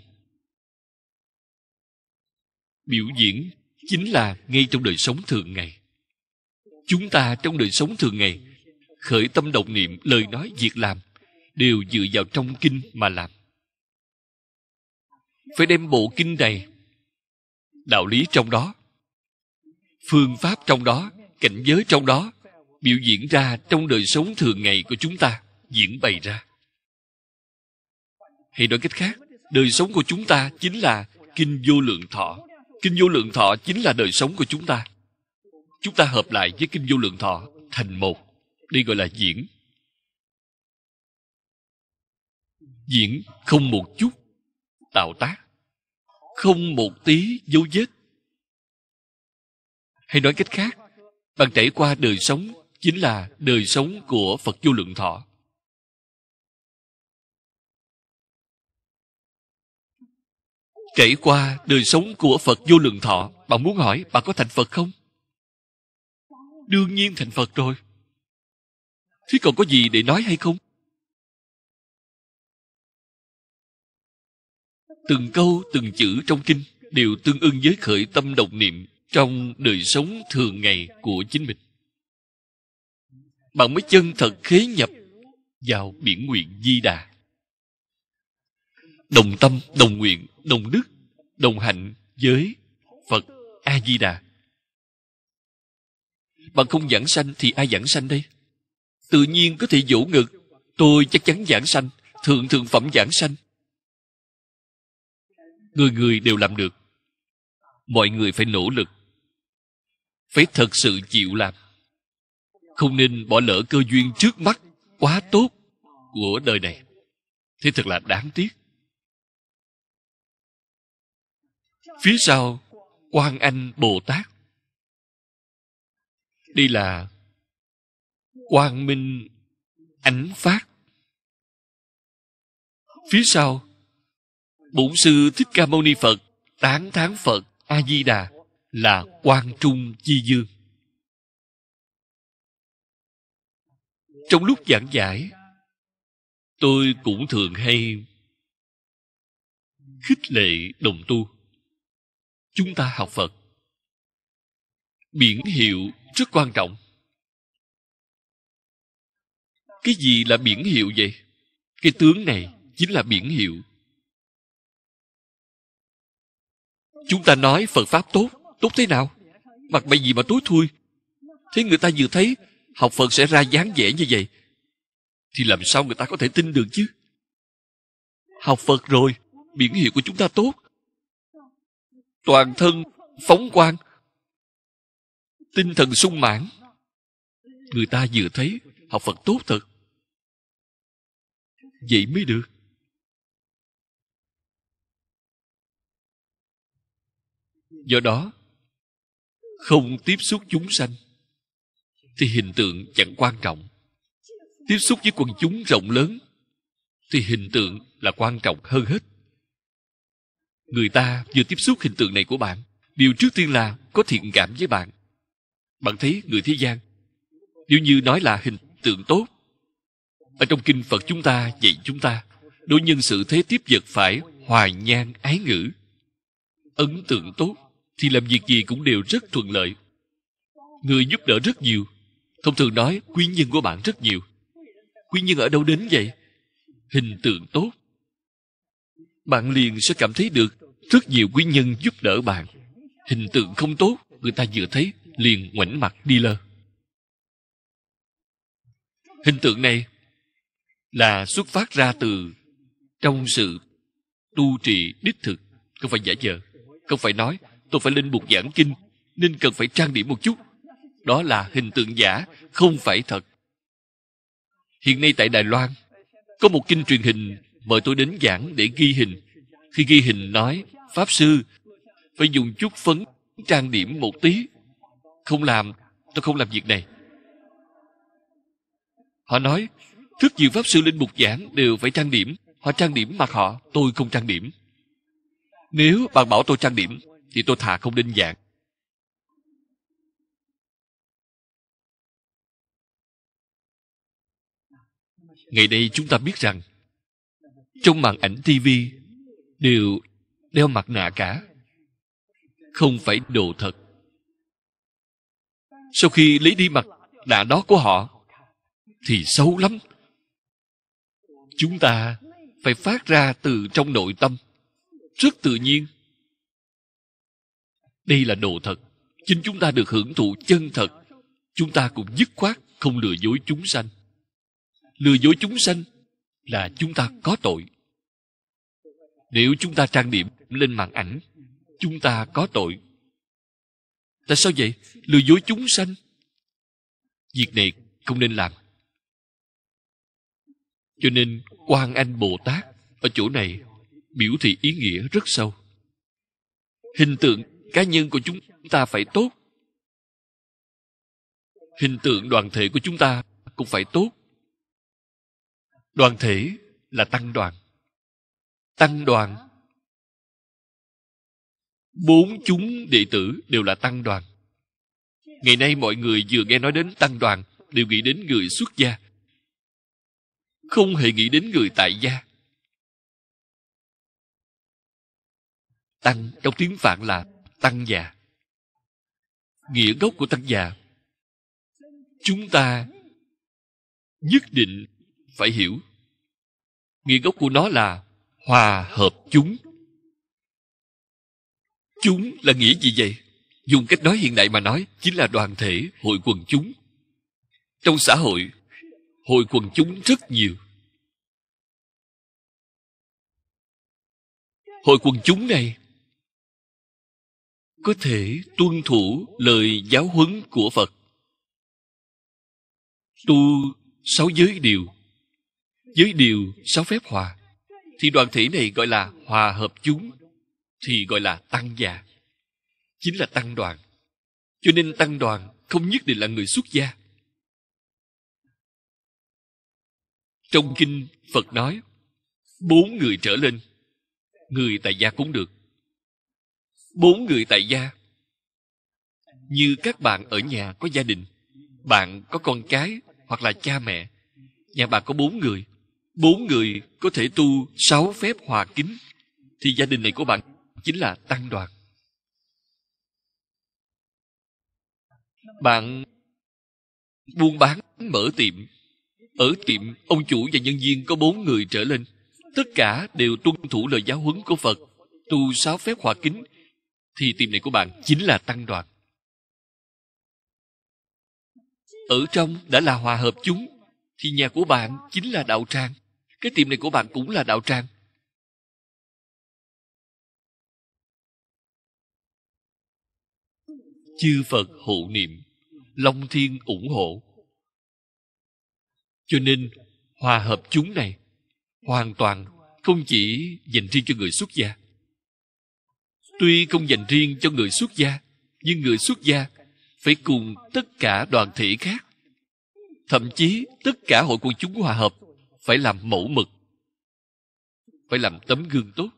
biểu diễn chính là ngay trong đời sống thường ngày chúng ta trong đời sống thường ngày khởi tâm động niệm lời nói việc làm đều dựa vào trong kinh mà làm phải đem bộ kinh này đạo lý trong đó phương pháp trong đó cảnh giới trong đó biểu diễn ra trong đời sống thường ngày của chúng ta diễn bày ra hay nói cách khác đời sống của chúng ta chính là kinh vô lượng thọ kinh vô lượng thọ chính là đời sống của chúng ta chúng ta hợp lại với kinh vô lượng thọ thành một đây gọi là diễn diễn không một chút tạo tác không một tí dấu vết hay nói cách khác bạn trải qua đời sống chính là đời sống của phật vô lượng thọ trải qua đời sống của phật vô lượng thọ bạn muốn hỏi bạn có thành phật không đương nhiên thành phật rồi thế còn có gì để nói hay không từng câu từng chữ trong kinh đều tương ưng với khởi tâm động niệm trong đời sống thường ngày của chính mình bạn mới chân thật khế nhập vào biển nguyện di đà đồng tâm đồng nguyện đồng đức đồng hạnh với phật a di đà bằng không giảng sanh thì ai giảng sanh đây tự nhiên có thể vỗ ngực tôi chắc chắn giảng sanh thượng thượng phẩm giảng sanh người người đều làm được mọi người phải nỗ lực phải thật sự chịu làm không nên bỏ lỡ cơ duyên trước mắt quá tốt của đời này thế thật là đáng tiếc phía sau quan anh bồ tát đây là quang minh ánh phát phía sau bổn sư thích ca mâu ni phật tán thán phật a di đà là quang trung chi dương trong lúc giảng giải tôi cũng thường hay khích lệ đồng tu chúng ta học phật biển hiệu rất quan trọng cái gì là biển hiệu vậy cái tướng này chính là biển hiệu chúng ta nói phật pháp tốt tốt thế nào mặt mày gì mà tối thui thế người ta vừa thấy học phật sẽ ra dáng vẻ như vậy thì làm sao người ta có thể tin được chứ học phật rồi biển hiệu của chúng ta tốt toàn thân phóng quang tinh thần sung mãn người ta vừa thấy học phật tốt thật vậy mới được do đó không tiếp xúc chúng sanh thì hình tượng chẳng quan trọng tiếp xúc với quần chúng rộng lớn thì hình tượng là quan trọng hơn hết người ta vừa tiếp xúc hình tượng này của bạn điều trước tiên là có thiện cảm với bạn bạn thấy người thế gian nếu như nói là hình tượng tốt ở trong kinh phật chúng ta dạy chúng ta đối nhân sự thế tiếp vật phải hoài nhan ái ngữ ấn tượng tốt thì làm việc gì cũng đều rất thuận lợi người giúp đỡ rất nhiều thông thường nói quý nhân của bạn rất nhiều quý nhân ở đâu đến vậy hình tượng tốt bạn liền sẽ cảm thấy được rất nhiều quý nhân giúp đỡ bạn hình tượng không tốt người ta vừa thấy liền ngoảnh mặt đi lơ hình tượng này là xuất phát ra từ trong sự tu trì đích thực không phải giả vờ không phải nói tôi phải lên buộc giảng kinh nên cần phải trang điểm một chút đó là hình tượng giả không phải thật hiện nay tại đài loan có một kinh truyền hình mời tôi đến giảng để ghi hình khi ghi hình nói pháp sư phải dùng chút phấn trang điểm một tí không làm Tôi không làm việc này Họ nói Rất nhiều pháp sư linh mục giảng đều phải trang điểm Họ trang điểm mặt họ Tôi không trang điểm Nếu bạn bảo tôi trang điểm Thì tôi thà không đinh dạng Ngày đây chúng ta biết rằng Trong màn ảnh TV Đều đeo mặt nạ cả Không phải đồ thật sau khi lấy đi mặt nạ đó của họ thì xấu lắm chúng ta phải phát ra từ trong nội tâm rất tự nhiên đây là đồ thật chính chúng ta được hưởng thụ chân thật chúng ta cũng dứt khoát không lừa dối chúng sanh lừa dối chúng sanh là chúng ta có tội nếu chúng ta trang điểm lên màn ảnh chúng ta có tội Tại sao vậy? Lừa dối chúng sanh. Việc này không nên làm. Cho nên Quan Anh Bồ Tát ở chỗ này biểu thị ý nghĩa rất sâu. Hình tượng cá nhân của chúng ta phải tốt. Hình tượng đoàn thể của chúng ta cũng phải tốt. Đoàn thể là tăng đoàn. Tăng đoàn bốn chúng đệ tử đều là tăng đoàn ngày nay mọi người vừa nghe nói đến tăng đoàn đều nghĩ đến người xuất gia không hề nghĩ đến người tại gia tăng trong tiếng phạn là tăng già nghĩa gốc của tăng già chúng ta nhất định phải hiểu nghĩa gốc của nó là hòa hợp chúng chúng là nghĩa gì vậy? Dùng cách nói hiện đại mà nói, chính là đoàn thể, hội quần chúng. Trong xã hội, hội quần chúng rất nhiều. Hội quần chúng này có thể tuân thủ lời giáo huấn của Phật. Tu sáu giới điều, giới điều sáu phép hòa, thì đoàn thể này gọi là hòa hợp chúng thì gọi là tăng già chính là tăng đoàn cho nên tăng đoàn không nhất định là người xuất gia trong kinh phật nói bốn người trở lên người tại gia cũng được bốn người tại gia như các bạn ở nhà có gia đình bạn có con cái hoặc là cha mẹ nhà bạn có bốn người bốn người có thể tu sáu phép hòa kính thì gia đình này của bạn chính là tăng đoàn bạn buôn bán mở tiệm ở tiệm ông chủ và nhân viên có bốn người trở lên tất cả đều tuân thủ lời giáo huấn của phật tu sáu phép hòa kính thì tiệm này của bạn chính là tăng đoàn ở trong đã là hòa hợp chúng thì nhà của bạn chính là đạo trang cái tiệm này của bạn cũng là đạo trang chư phật hộ niệm long thiên ủng hộ cho nên hòa hợp chúng này hoàn toàn không chỉ dành riêng cho người xuất gia tuy không dành riêng cho người xuất gia nhưng người xuất gia phải cùng tất cả đoàn thể khác thậm chí tất cả hội quân chúng hòa hợp phải làm mẫu mực phải làm tấm gương tốt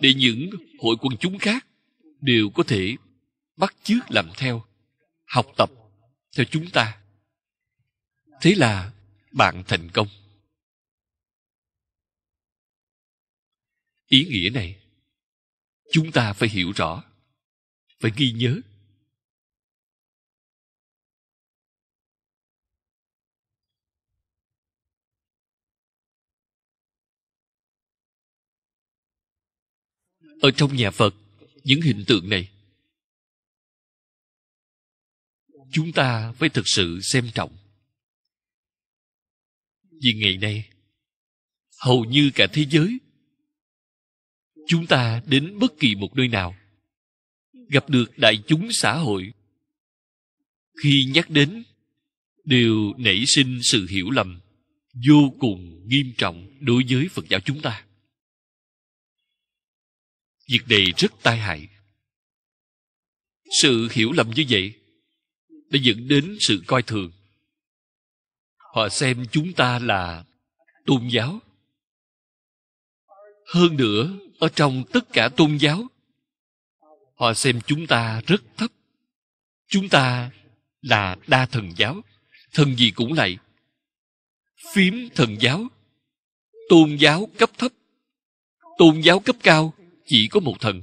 để những hội quân chúng khác đều có thể bắt chước làm theo học tập theo chúng ta thế là bạn thành công ý nghĩa này chúng ta phải hiểu rõ phải ghi nhớ ở trong nhà phật những hiện tượng này chúng ta phải thực sự xem trọng vì ngày nay hầu như cả thế giới chúng ta đến bất kỳ một nơi nào gặp được đại chúng xã hội khi nhắc đến đều nảy sinh sự hiểu lầm vô cùng nghiêm trọng đối với phật giáo chúng ta việc này rất tai hại sự hiểu lầm như vậy đã dẫn đến sự coi thường họ xem chúng ta là tôn giáo hơn nữa ở trong tất cả tôn giáo họ xem chúng ta rất thấp chúng ta là đa thần giáo thần gì cũng lại phím thần giáo tôn giáo cấp thấp tôn giáo cấp cao chỉ có một thần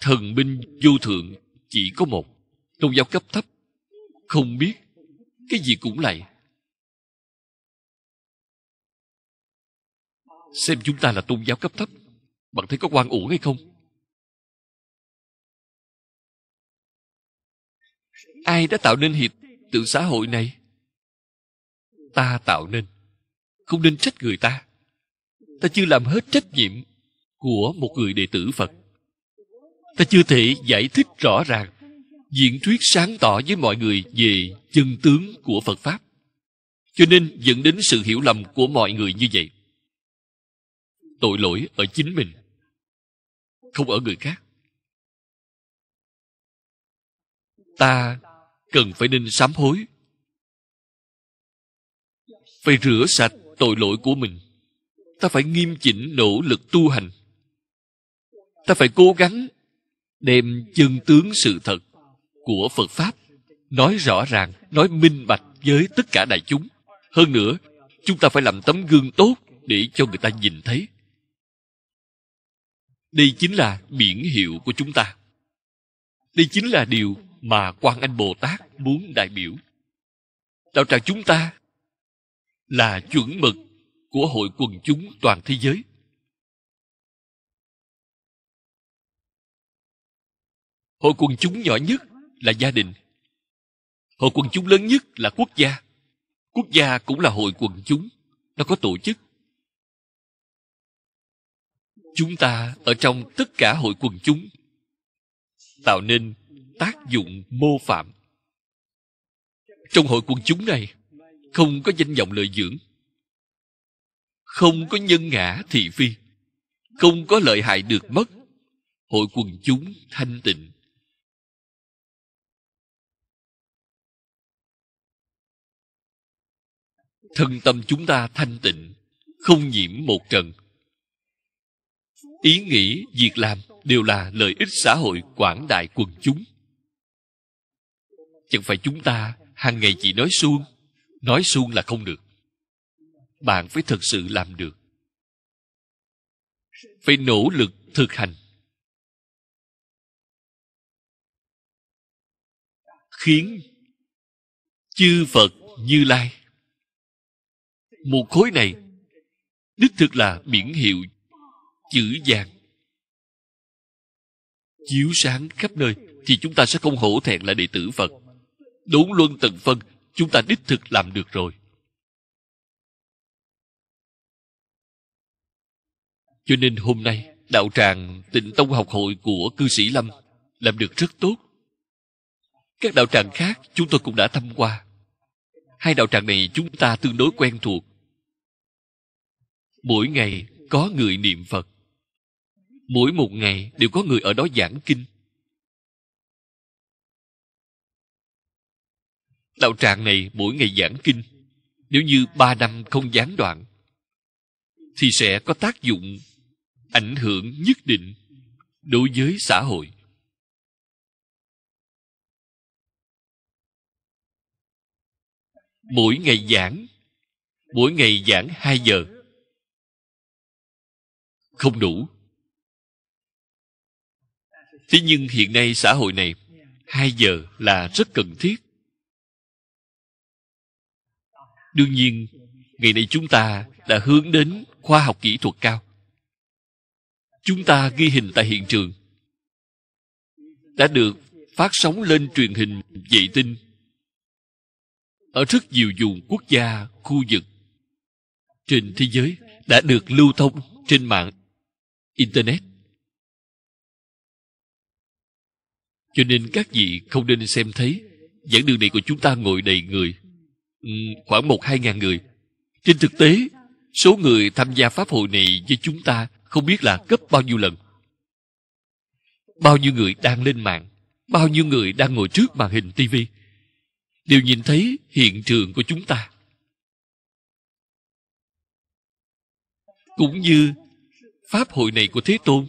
thần binh vô thượng chỉ có một tôn giáo cấp thấp không biết cái gì cũng lại xem chúng ta là tôn giáo cấp thấp bạn thấy có quan uổng hay không ai đã tạo nên hiện tượng xã hội này ta tạo nên không nên trách người ta ta chưa làm hết trách nhiệm của một người đệ tử phật ta chưa thể giải thích rõ ràng diễn thuyết sáng tỏ với mọi người về chân tướng của phật pháp cho nên dẫn đến sự hiểu lầm của mọi người như vậy tội lỗi ở chính mình không ở người khác ta cần phải nên sám hối phải rửa sạch tội lỗi của mình ta phải nghiêm chỉnh nỗ lực tu hành ta phải cố gắng đem chân tướng sự thật của phật pháp nói rõ ràng nói minh bạch với tất cả đại chúng hơn nữa chúng ta phải làm tấm gương tốt để cho người ta nhìn thấy đây chính là biển hiệu của chúng ta đây chính là điều mà quan anh bồ tát muốn đại biểu tạo tràng chúng ta là chuẩn mực của hội quần chúng toàn thế giới hội quần chúng nhỏ nhất là gia đình hội quần chúng lớn nhất là quốc gia quốc gia cũng là hội quần chúng nó có tổ chức chúng ta ở trong tất cả hội quần chúng tạo nên tác dụng mô phạm trong hội quần chúng này không có danh vọng lợi dưỡng không có nhân ngã thị phi không có lợi hại được mất hội quần chúng thanh tịnh thân tâm chúng ta thanh tịnh không nhiễm một trần ý nghĩ việc làm đều là lợi ích xã hội quảng đại quần chúng chẳng phải chúng ta hàng ngày chỉ nói suông nói suông là không được bạn phải thật sự làm được phải nỗ lực thực hành khiến chư phật như lai một khối này đích thực là biển hiệu chữ vàng chiếu sáng khắp nơi thì chúng ta sẽ không hổ thẹn là đệ tử phật đốn luân tận phân chúng ta đích thực làm được rồi Cho nên hôm nay, đạo tràng tịnh tông học hội của cư sĩ Lâm làm được rất tốt. Các đạo tràng khác chúng tôi cũng đã thăm qua. Hai đạo tràng này chúng ta tương đối quen thuộc. Mỗi ngày có người niệm Phật. Mỗi một ngày đều có người ở đó giảng kinh. Đạo tràng này mỗi ngày giảng kinh Nếu như ba năm không gián đoạn Thì sẽ có tác dụng ảnh hưởng nhất định đối với xã hội mỗi ngày giảng mỗi ngày giảng hai giờ không đủ thế nhưng hiện nay xã hội này hai giờ là rất cần thiết đương nhiên ngày nay chúng ta đã hướng đến khoa học kỹ thuật cao chúng ta ghi hình tại hiện trường đã được phát sóng lên truyền hình vệ tinh ở rất nhiều vùng quốc gia khu vực trên thế giới đã được lưu thông trên mạng internet cho nên các vị không nên xem thấy giảng đường này của chúng ta ngồi đầy người ừ, khoảng một hai ngàn người trên thực tế số người tham gia pháp hội này với chúng ta không biết là gấp bao nhiêu lần bao nhiêu người đang lên mạng bao nhiêu người đang ngồi trước màn hình TV đều nhìn thấy hiện trường của chúng ta cũng như pháp hội này của thế tôn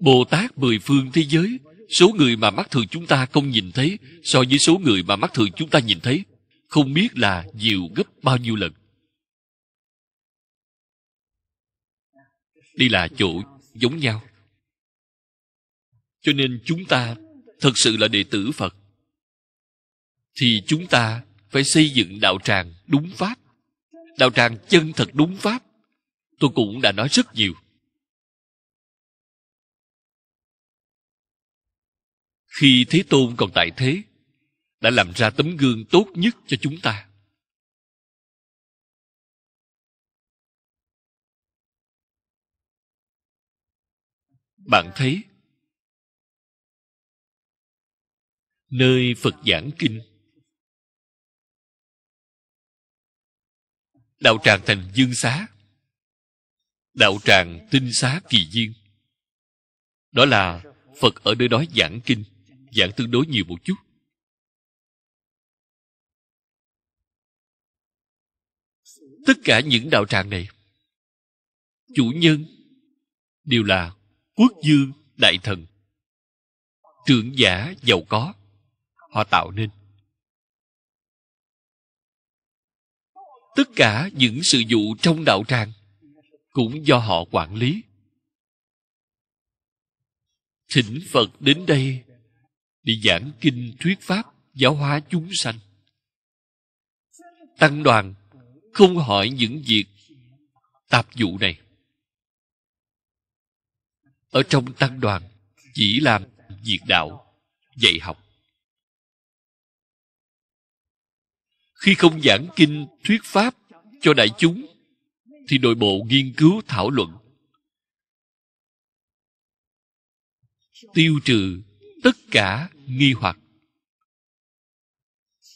bồ tát mười phương thế giới số người mà mắt thường chúng ta không nhìn thấy so với số người mà mắt thường chúng ta nhìn thấy không biết là nhiều gấp bao nhiêu lần đi là chỗ giống nhau cho nên chúng ta thật sự là đệ tử phật thì chúng ta phải xây dựng đạo tràng đúng pháp đạo tràng chân thật đúng pháp tôi cũng đã nói rất nhiều khi thế tôn còn tại thế đã làm ra tấm gương tốt nhất cho chúng ta bạn thấy nơi phật giảng kinh đạo tràng thành dương xá đạo tràng tinh xá kỳ viên đó là phật ở nơi đó giảng kinh giảng tương đối nhiều một chút tất cả những đạo tràng này chủ nhân đều là quốc dương đại thần trưởng giả giàu có họ tạo nên tất cả những sự vụ trong đạo tràng cũng do họ quản lý thỉnh phật đến đây để giảng kinh thuyết pháp giáo hóa chúng sanh tăng đoàn không hỏi những việc tạp vụ này ở trong tăng đoàn chỉ làm việc đạo dạy học khi không giảng kinh thuyết pháp cho đại chúng thì nội bộ nghiên cứu thảo luận tiêu trừ tất cả nghi hoặc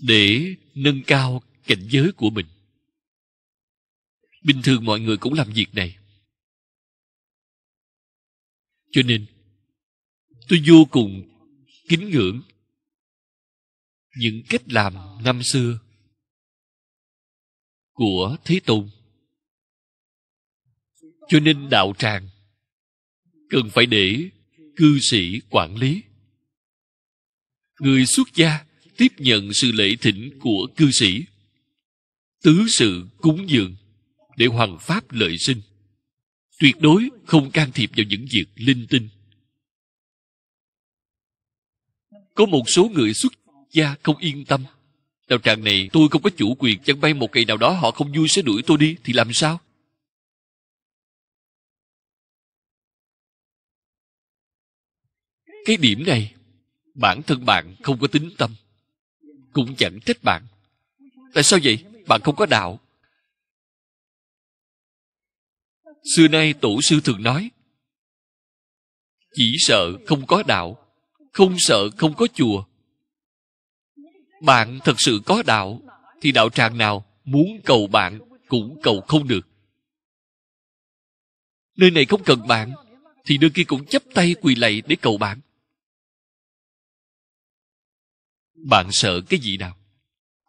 để nâng cao cảnh giới của mình bình thường mọi người cũng làm việc này cho nên tôi vô cùng kính ngưỡng những cách làm năm xưa của thế tôn cho nên đạo tràng cần phải để cư sĩ quản lý người xuất gia tiếp nhận sự lễ thỉnh của cư sĩ tứ sự cúng dường để hoàn pháp lợi sinh tuyệt đối không can thiệp vào những việc linh tinh có một số người xuất gia không yên tâm đạo tràng này tôi không có chủ quyền chẳng may một ngày nào đó họ không vui sẽ đuổi tôi đi thì làm sao cái điểm này bản thân bạn không có tính tâm cũng chẳng trách bạn tại sao vậy bạn không có đạo xưa nay tổ sư thường nói chỉ sợ không có đạo không sợ không có chùa bạn thật sự có đạo thì đạo tràng nào muốn cầu bạn cũng cầu không được nơi này không cần bạn thì nơi kia cũng chấp tay quỳ lạy để cầu bạn bạn sợ cái gì nào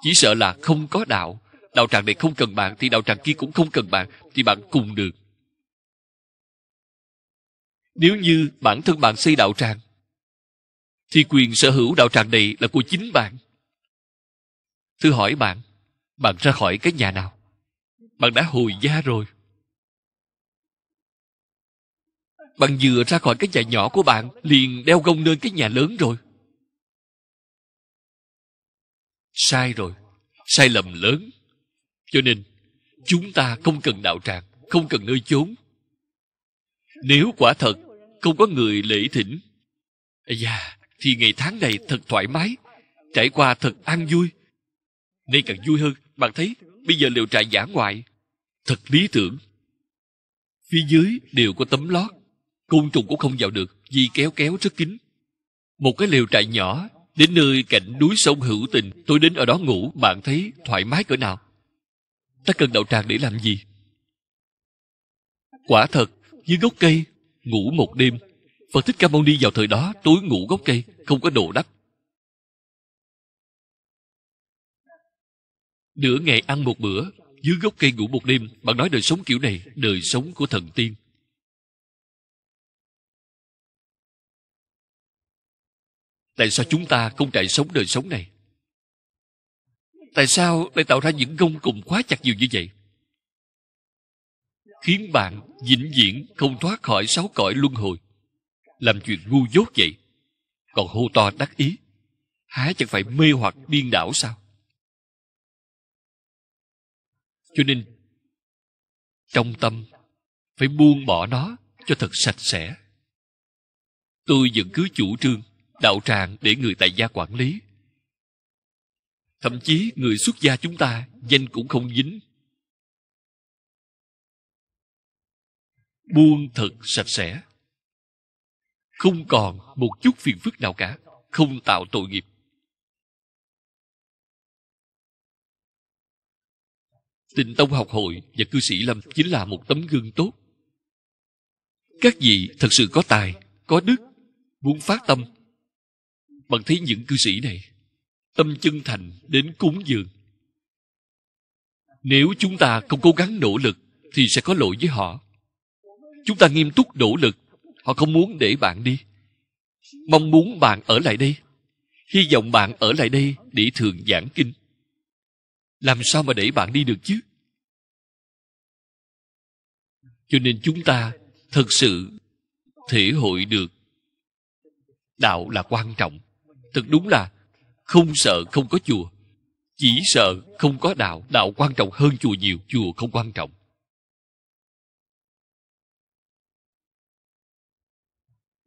chỉ sợ là không có đạo đạo tràng này không cần bạn thì đạo tràng kia cũng không cần bạn thì bạn cùng được nếu như bản thân bạn xây đạo tràng thì quyền sở hữu đạo tràng này là của chính bạn tôi hỏi bạn bạn ra khỏi cái nhà nào bạn đã hồi gia rồi bạn vừa ra khỏi cái nhà nhỏ của bạn liền đeo gông lên cái nhà lớn rồi sai rồi sai lầm lớn cho nên chúng ta không cần đạo tràng không cần nơi chốn nếu quả thật không có người lễ thỉnh da thì ngày tháng này thật thoải mái trải qua thật an vui nay càng vui hơn bạn thấy bây giờ liều trại giả ngoại thật lý tưởng phía dưới đều có tấm lót côn trùng cũng không vào được vì kéo kéo rất kín một cái lều trại nhỏ đến nơi cạnh núi sông hữu tình tôi đến ở đó ngủ bạn thấy thoải mái cỡ nào ta cần đạo tràng để làm gì quả thật dưới gốc cây ngủ một đêm phật thích ca mâu ni vào thời đó tối ngủ gốc cây không có đồ đắp nửa ngày ăn một bữa dưới gốc cây ngủ một đêm bạn nói đời sống kiểu này đời sống của thần tiên tại sao chúng ta không trải sống đời sống này tại sao lại tạo ra những gông cùng khóa chặt nhiều như vậy khiến bạn vĩnh viễn không thoát khỏi sáu cõi luân hồi làm chuyện ngu dốt vậy còn hô to đắc ý há chẳng phải mê hoặc điên đảo sao cho nên trong tâm phải buông bỏ nó cho thật sạch sẽ tôi vẫn cứ chủ trương đạo tràng để người tại gia quản lý thậm chí người xuất gia chúng ta danh cũng không dính buông thật sạch sẽ không còn một chút phiền phức nào cả không tạo tội nghiệp tịnh tông học hội và cư sĩ lâm chính là một tấm gương tốt các vị thật sự có tài có đức muốn phát tâm bằng thấy những cư sĩ này tâm chân thành đến cúng dường nếu chúng ta không cố gắng nỗ lực thì sẽ có lỗi với họ chúng ta nghiêm túc nỗ lực họ không muốn để bạn đi mong muốn bạn ở lại đây hy vọng bạn ở lại đây để thường giảng kinh làm sao mà để bạn đi được chứ cho nên chúng ta thật sự thể hội được đạo là quan trọng thật đúng là không sợ không có chùa chỉ sợ không có đạo đạo quan trọng hơn chùa nhiều chùa không quan trọng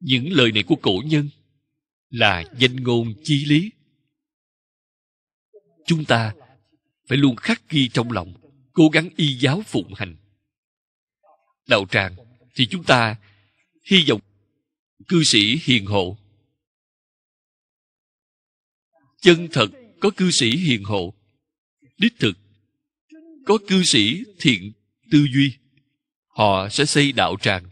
những lời này của cổ nhân là danh ngôn chí lý chúng ta phải luôn khắc ghi trong lòng cố gắng y giáo phụng hành đạo tràng thì chúng ta hy vọng cư sĩ hiền hộ chân thật có cư sĩ hiền hộ đích thực có cư sĩ thiện tư duy họ sẽ xây đạo tràng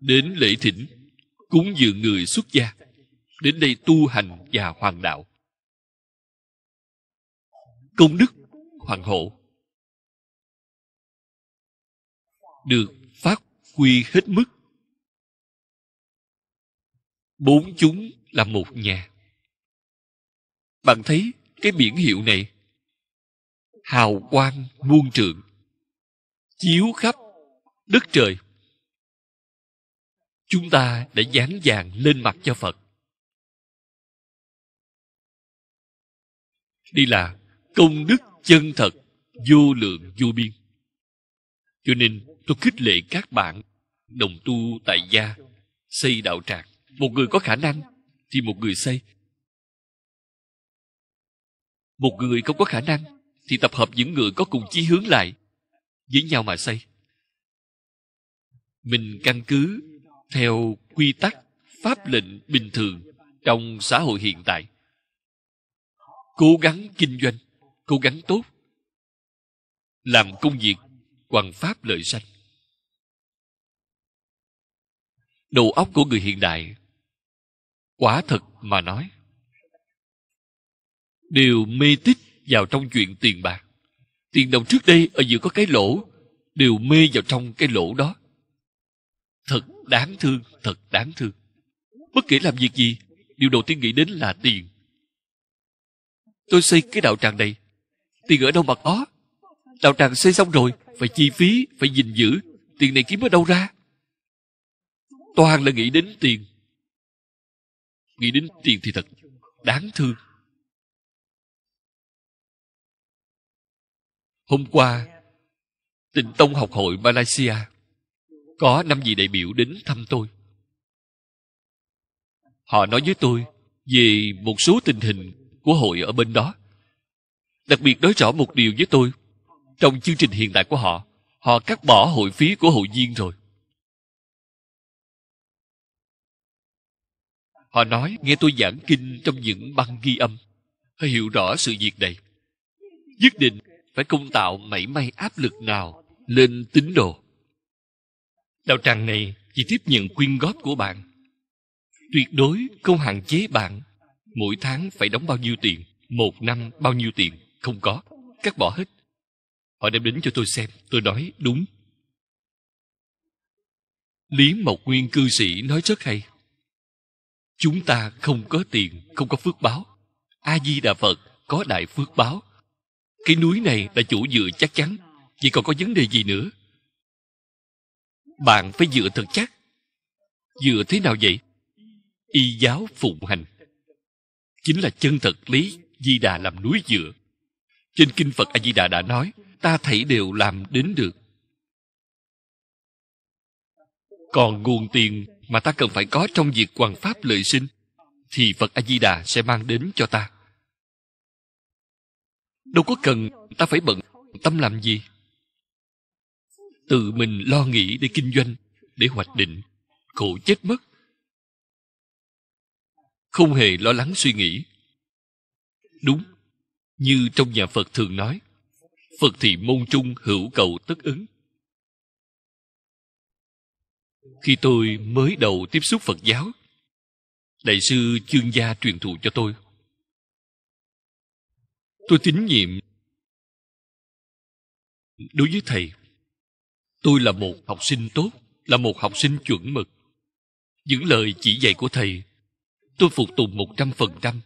đến lễ thỉnh cúng dường người xuất gia đến đây tu hành và hoàng đạo công đức hoàng hộ được phát huy hết mức bốn chúng là một nhà bạn thấy cái biển hiệu này hào quang muôn trượng chiếu khắp đất trời chúng ta đã dán vàng lên mặt cho phật đây là công đức chân thật vô lượng vô biên cho nên tôi khích lệ các bạn đồng tu tại gia xây đạo tràng một người có khả năng thì một người xây một người không có khả năng thì tập hợp những người có cùng chí hướng lại với nhau mà xây mình căn cứ theo quy tắc pháp lệnh bình thường trong xã hội hiện tại cố gắng kinh doanh cố gắng tốt làm công việc bằng pháp lợi sanh đầu óc của người hiện đại quả thật mà nói đều mê tích vào trong chuyện tiền bạc tiền đồng trước đây ở giữa có cái lỗ đều mê vào trong cái lỗ đó thật đáng thương thật đáng thương bất kể làm việc gì điều đầu tiên nghĩ đến là tiền tôi xây cái đạo tràng này tiền ở đâu mà có đạo tràng xây xong rồi phải chi phí phải gìn giữ tiền này kiếm ở đâu ra toàn là nghĩ đến tiền nghĩ đến tiền thì thật đáng thương hôm qua tịnh tông học hội malaysia có năm vị đại biểu đến thăm tôi họ nói với tôi về một số tình hình của hội ở bên đó đặc biệt nói rõ một điều với tôi trong chương trình hiện tại của họ họ cắt bỏ hội phí của hội viên rồi họ nói nghe tôi giảng kinh trong những băng ghi âm hiểu rõ sự việc này nhất định phải công tạo mảy may áp lực nào lên tín đồ Đạo tràng này chỉ tiếp nhận quyên góp của bạn. Tuyệt đối không hạn chế bạn mỗi tháng phải đóng bao nhiêu tiền, một năm bao nhiêu tiền, không có. Cắt bỏ hết. Họ đem đến cho tôi xem, tôi nói đúng. Lý Mộc Nguyên cư sĩ nói rất hay. Chúng ta không có tiền, không có phước báo. A-di-đà Phật có đại phước báo. Cái núi này là chủ dựa chắc chắn, chỉ còn có vấn đề gì nữa bạn phải dựa thật chắc dựa thế nào vậy y giáo phụng hành chính là chân thật lý di đà làm núi dựa trên kinh phật a di đà đã nói ta thấy đều làm đến được còn nguồn tiền mà ta cần phải có trong việc hoàn pháp lợi sinh thì phật a di đà sẽ mang đến cho ta đâu có cần ta phải bận tâm làm gì tự mình lo nghĩ để kinh doanh để hoạch định khổ chết mất không hề lo lắng suy nghĩ đúng như trong nhà phật thường nói phật thì môn trung hữu cầu tất ứng khi tôi mới đầu tiếp xúc phật giáo đại sư chương gia truyền thụ cho tôi tôi tín nhiệm đối với thầy tôi là một học sinh tốt là một học sinh chuẩn mực những lời chỉ dạy của thầy tôi phục tùng một trăm phần trăm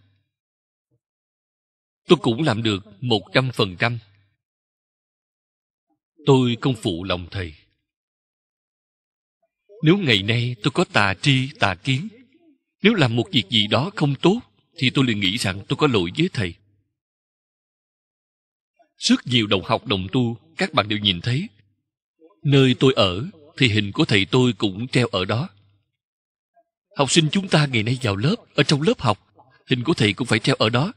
tôi cũng làm được một trăm phần trăm tôi không phụ lòng thầy nếu ngày nay tôi có tà tri tà kiến nếu làm một việc gì đó không tốt thì tôi liền nghĩ rằng tôi có lỗi với thầy rất nhiều đồng học đồng tu các bạn đều nhìn thấy nơi tôi ở thì hình của thầy tôi cũng treo ở đó học sinh chúng ta ngày nay vào lớp ở trong lớp học hình của thầy cũng phải treo ở đó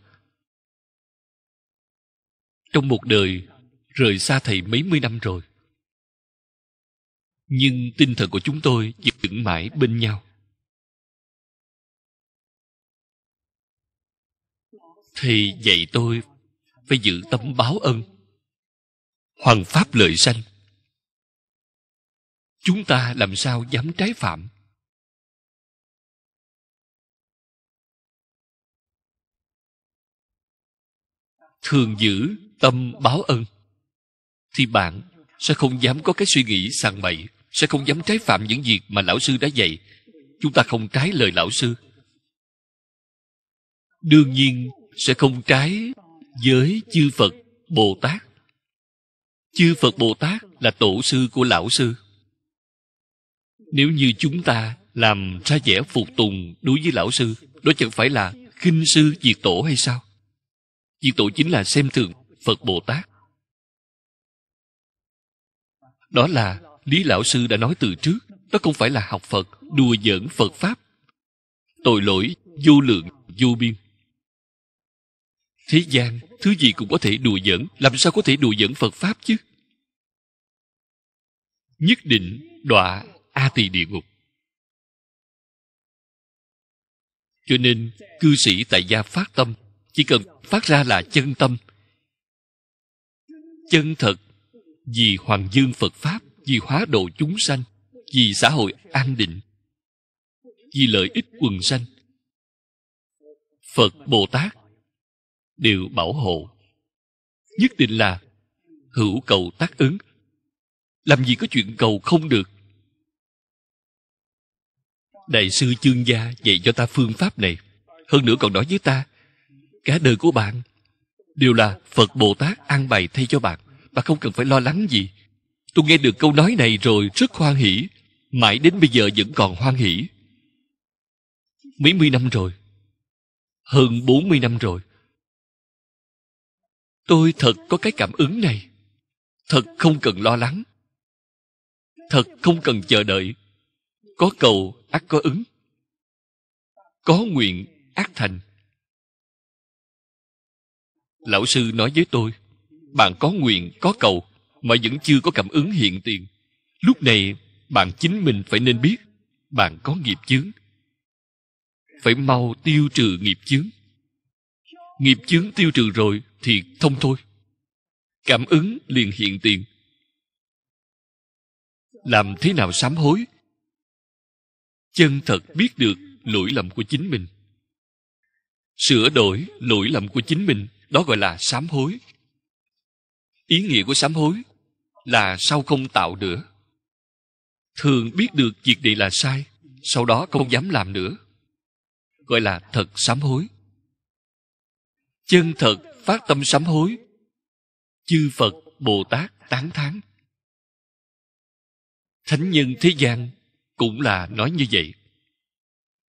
trong một đời rời xa thầy mấy mươi năm rồi nhưng tinh thần của chúng tôi dựng mãi bên nhau thầy dạy tôi phải giữ tấm báo ân hoàng pháp lợi sanh chúng ta làm sao dám trái phạm thường giữ tâm báo ân thì bạn sẽ không dám có cái suy nghĩ sàng bậy sẽ không dám trái phạm những việc mà lão sư đã dạy chúng ta không trái lời lão sư đương nhiên sẽ không trái với chư phật bồ tát chư phật bồ tát là tổ sư của lão sư nếu như chúng ta làm ra vẻ phục tùng đối với lão sư đó chẳng phải là khinh sư diệt tổ hay sao diệt tổ chính là xem thường phật bồ tát đó là lý lão sư đã nói từ trước đó không phải là học phật đùa giỡn phật pháp tội lỗi vô lượng vô biên thế gian thứ gì cũng có thể đùa giỡn làm sao có thể đùa giỡn phật pháp chứ nhất định đọa a tỳ địa ngục cho nên cư sĩ tại gia phát tâm chỉ cần phát ra là chân tâm chân thật vì hoàng dương phật pháp vì hóa độ chúng sanh vì xã hội an định vì lợi ích quần sanh phật bồ tát đều bảo hộ nhất định là hữu cầu tác ứng làm gì có chuyện cầu không được đại sư chương gia dạy cho ta phương pháp này hơn nữa còn nói với ta cả đời của bạn đều là phật bồ tát an bài thay cho bạn và không cần phải lo lắng gì tôi nghe được câu nói này rồi rất hoan hỷ mãi đến bây giờ vẫn còn hoan hỷ mấy mươi năm rồi hơn bốn mươi năm rồi tôi thật có cái cảm ứng này thật không cần lo lắng thật không cần chờ đợi có cầu ắt có ứng có nguyện ác thành lão sư nói với tôi bạn có nguyện có cầu mà vẫn chưa có cảm ứng hiện tiền lúc này bạn chính mình phải nên biết bạn có nghiệp chướng phải mau tiêu trừ nghiệp chướng nghiệp chướng tiêu trừ rồi thì thông thôi cảm ứng liền hiện tiền làm thế nào sám hối chân thật biết được lỗi lầm của chính mình sửa đổi lỗi lầm của chính mình đó gọi là sám hối ý nghĩa của sám hối là sao không tạo nữa thường biết được việc này là sai sau đó không dám làm nữa gọi là thật sám hối chân thật phát tâm sám hối chư phật bồ tát tán thán thánh nhân thế gian cũng là nói như vậy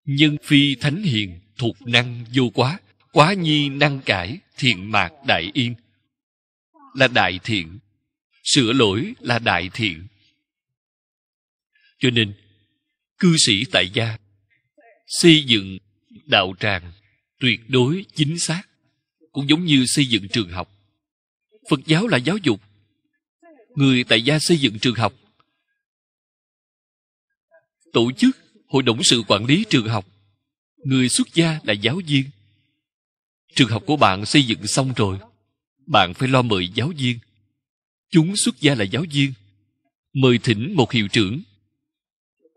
nhưng phi thánh hiền thuộc năng vô quá quá nhi năng cải thiện mạc đại yên là đại thiện sửa lỗi là đại thiện cho nên cư sĩ tại gia xây dựng đạo tràng tuyệt đối chính xác cũng giống như xây dựng trường học phật giáo là giáo dục người tại gia xây dựng trường học tổ chức hội đồng sự quản lý trường học người xuất gia là giáo viên trường học của bạn xây dựng xong rồi bạn phải lo mời giáo viên chúng xuất gia là giáo viên mời thỉnh một hiệu trưởng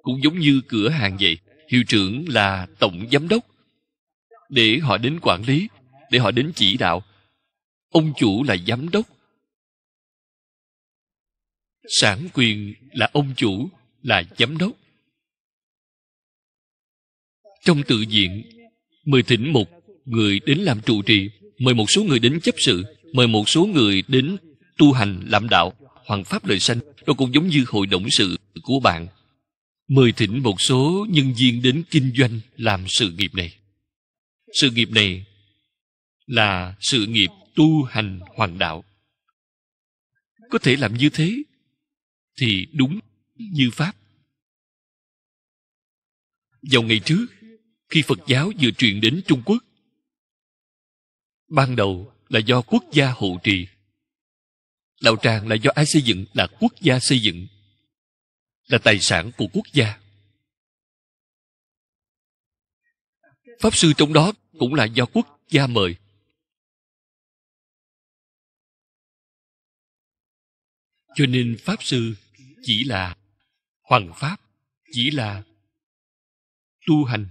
cũng giống như cửa hàng vậy hiệu trưởng là tổng giám đốc để họ đến quản lý để họ đến chỉ đạo ông chủ là giám đốc sản quyền là ông chủ là giám đốc trong tự diện mời thỉnh một người đến làm trụ trì mời một số người đến chấp sự mời một số người đến tu hành làm đạo hoàng pháp lợi sanh nó cũng giống như hội đồng sự của bạn mời thỉnh một số nhân viên đến kinh doanh làm sự nghiệp này sự nghiệp này là sự nghiệp tu hành hoàng đạo có thể làm như thế thì đúng như pháp vào ngày trước khi phật giáo vừa truyền đến trung quốc ban đầu là do quốc gia hộ trì đạo tràng là do ai xây dựng là quốc gia xây dựng là tài sản của quốc gia pháp sư trong đó cũng là do quốc gia mời cho nên pháp sư chỉ là hoàng pháp chỉ là tu hành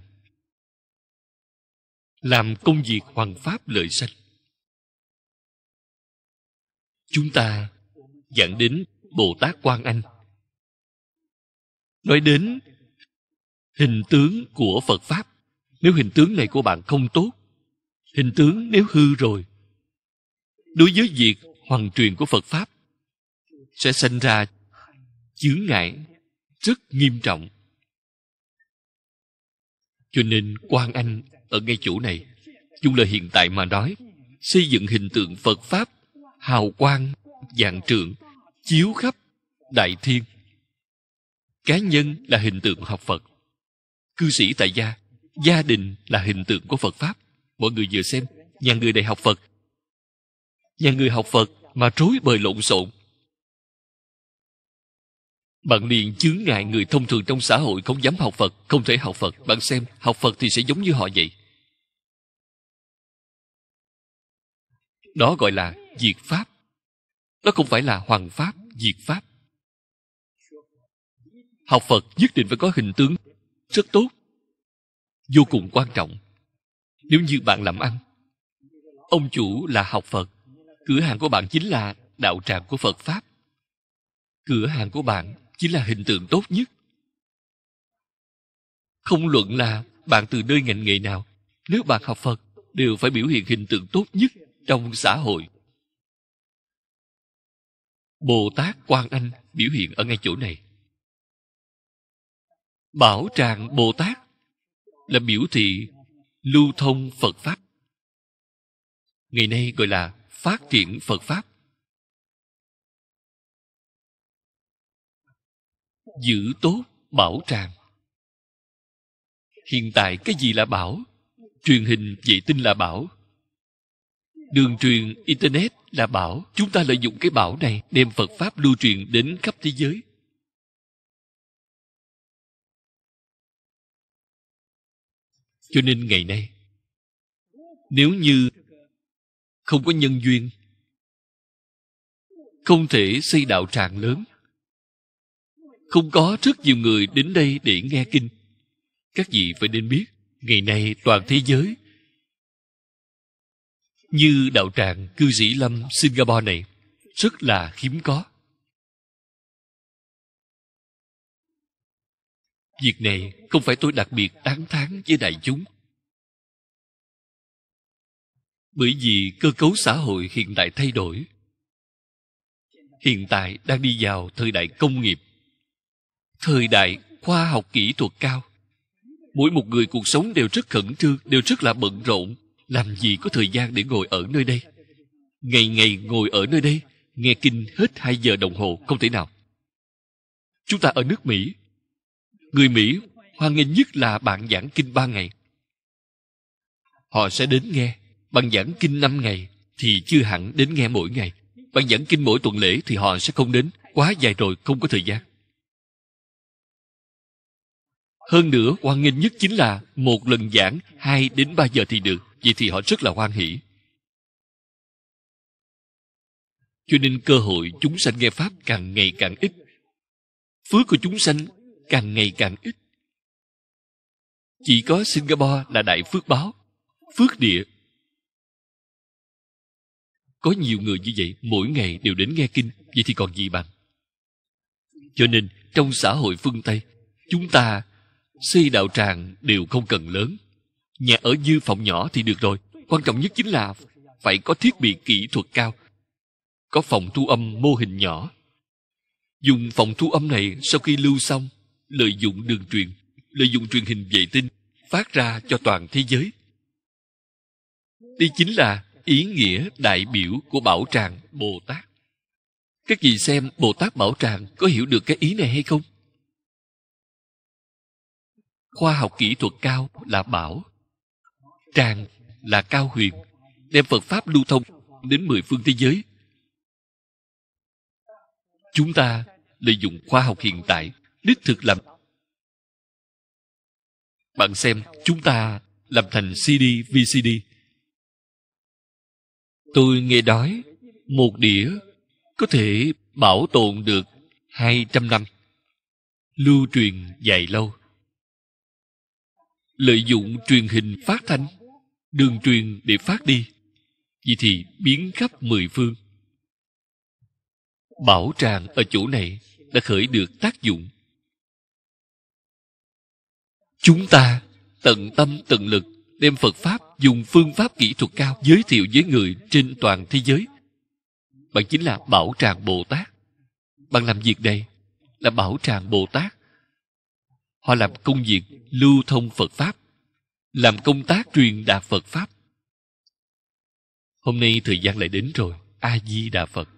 làm công việc hoàn pháp lợi sanh chúng ta dẫn đến bồ tát quan anh nói đến hình tướng của phật pháp nếu hình tướng này của bạn không tốt hình tướng nếu hư rồi đối với việc hoàn truyền của phật pháp sẽ sinh ra chướng ngại rất nghiêm trọng cho nên quan anh ở ngay chỗ này dùng lời hiện tại mà nói xây dựng hình tượng phật pháp hào quang dạng trượng chiếu khắp đại thiên cá nhân là hình tượng học phật cư sĩ tại gia gia đình là hình tượng của phật pháp mọi người vừa xem nhà người đại học phật nhà người học phật mà rối bời lộn xộn bạn liền chướng ngại người thông thường trong xã hội không dám học Phật, không thể học Phật. Bạn xem, học Phật thì sẽ giống như họ vậy. Đó gọi là diệt Pháp. Đó không phải là hoàng Pháp, diệt Pháp. Học Phật nhất định phải có hình tướng rất tốt, vô cùng quan trọng. Nếu như bạn làm ăn, ông chủ là học Phật, cửa hàng của bạn chính là đạo tràng của Phật Pháp. Cửa hàng của bạn chính là hình tượng tốt nhất không luận là bạn từ nơi ngành nghề nào nếu bạn học phật đều phải biểu hiện hình tượng tốt nhất trong xã hội bồ tát quan anh biểu hiện ở ngay chỗ này bảo tràng bồ tát là biểu thị lưu thông phật pháp ngày nay gọi là phát triển phật pháp giữ tốt bảo tràng hiện tại cái gì là bảo truyền hình vệ tinh là bảo đường truyền internet là bảo chúng ta lợi dụng cái bảo này đem phật pháp lưu truyền đến khắp thế giới cho nên ngày nay nếu như không có nhân duyên không thể xây đạo tràng lớn không có rất nhiều người đến đây để nghe kinh các vị phải nên biết ngày nay toàn thế giới như đạo tràng cư sĩ lâm singapore này rất là hiếm có việc này không phải tôi đặc biệt tán thán với đại chúng bởi vì cơ cấu xã hội hiện đại thay đổi hiện tại đang đi vào thời đại công nghiệp thời đại khoa học kỹ thuật cao mỗi một người cuộc sống đều rất khẩn trương đều rất là bận rộn làm gì có thời gian để ngồi ở nơi đây ngày ngày ngồi ở nơi đây nghe kinh hết hai giờ đồng hồ không thể nào chúng ta ở nước mỹ người mỹ hoan nghênh nhất là bạn giảng kinh ba ngày họ sẽ đến nghe bạn giảng kinh năm ngày thì chưa hẳn đến nghe mỗi ngày bạn giảng kinh mỗi tuần lễ thì họ sẽ không đến quá dài rồi không có thời gian hơn nữa, quan nghênh nhất chính là một lần giảng 2 đến 3 giờ thì được, vậy thì họ rất là hoan hỷ. Cho nên cơ hội chúng sanh nghe Pháp càng ngày càng ít. Phước của chúng sanh càng ngày càng ít. Chỉ có Singapore là đại phước báo, phước địa. Có nhiều người như vậy mỗi ngày đều đến nghe kinh, vậy thì còn gì bằng. Cho nên trong xã hội phương Tây, chúng ta xây đạo tràng đều không cần lớn nhà ở như phòng nhỏ thì được rồi quan trọng nhất chính là phải có thiết bị kỹ thuật cao có phòng thu âm mô hình nhỏ dùng phòng thu âm này sau khi lưu xong lợi dụng đường truyền lợi dụng truyền hình vệ tinh phát ra cho toàn thế giới đây chính là ý nghĩa đại biểu của bảo tràng bồ tát các vị xem bồ tát bảo tràng có hiểu được cái ý này hay không khoa học kỹ thuật cao là bảo tràng là cao huyền đem phật pháp lưu thông đến mười phương thế giới chúng ta lợi dụng khoa học hiện tại đích thực làm bạn xem chúng ta làm thành cd vcd tôi nghe nói một đĩa có thể bảo tồn được hai trăm năm lưu truyền dài lâu lợi dụng truyền hình phát thanh đường truyền để phát đi vì thì biến khắp mười phương bảo tràng ở chỗ này đã khởi được tác dụng chúng ta tận tâm tận lực đem phật pháp dùng phương pháp kỹ thuật cao giới thiệu với người trên toàn thế giới bạn chính là bảo tràng bồ tát bạn làm việc đây là bảo tràng bồ tát họ làm công việc lưu thông phật pháp làm công tác truyền đạt phật pháp hôm nay thời gian lại đến rồi a di đà phật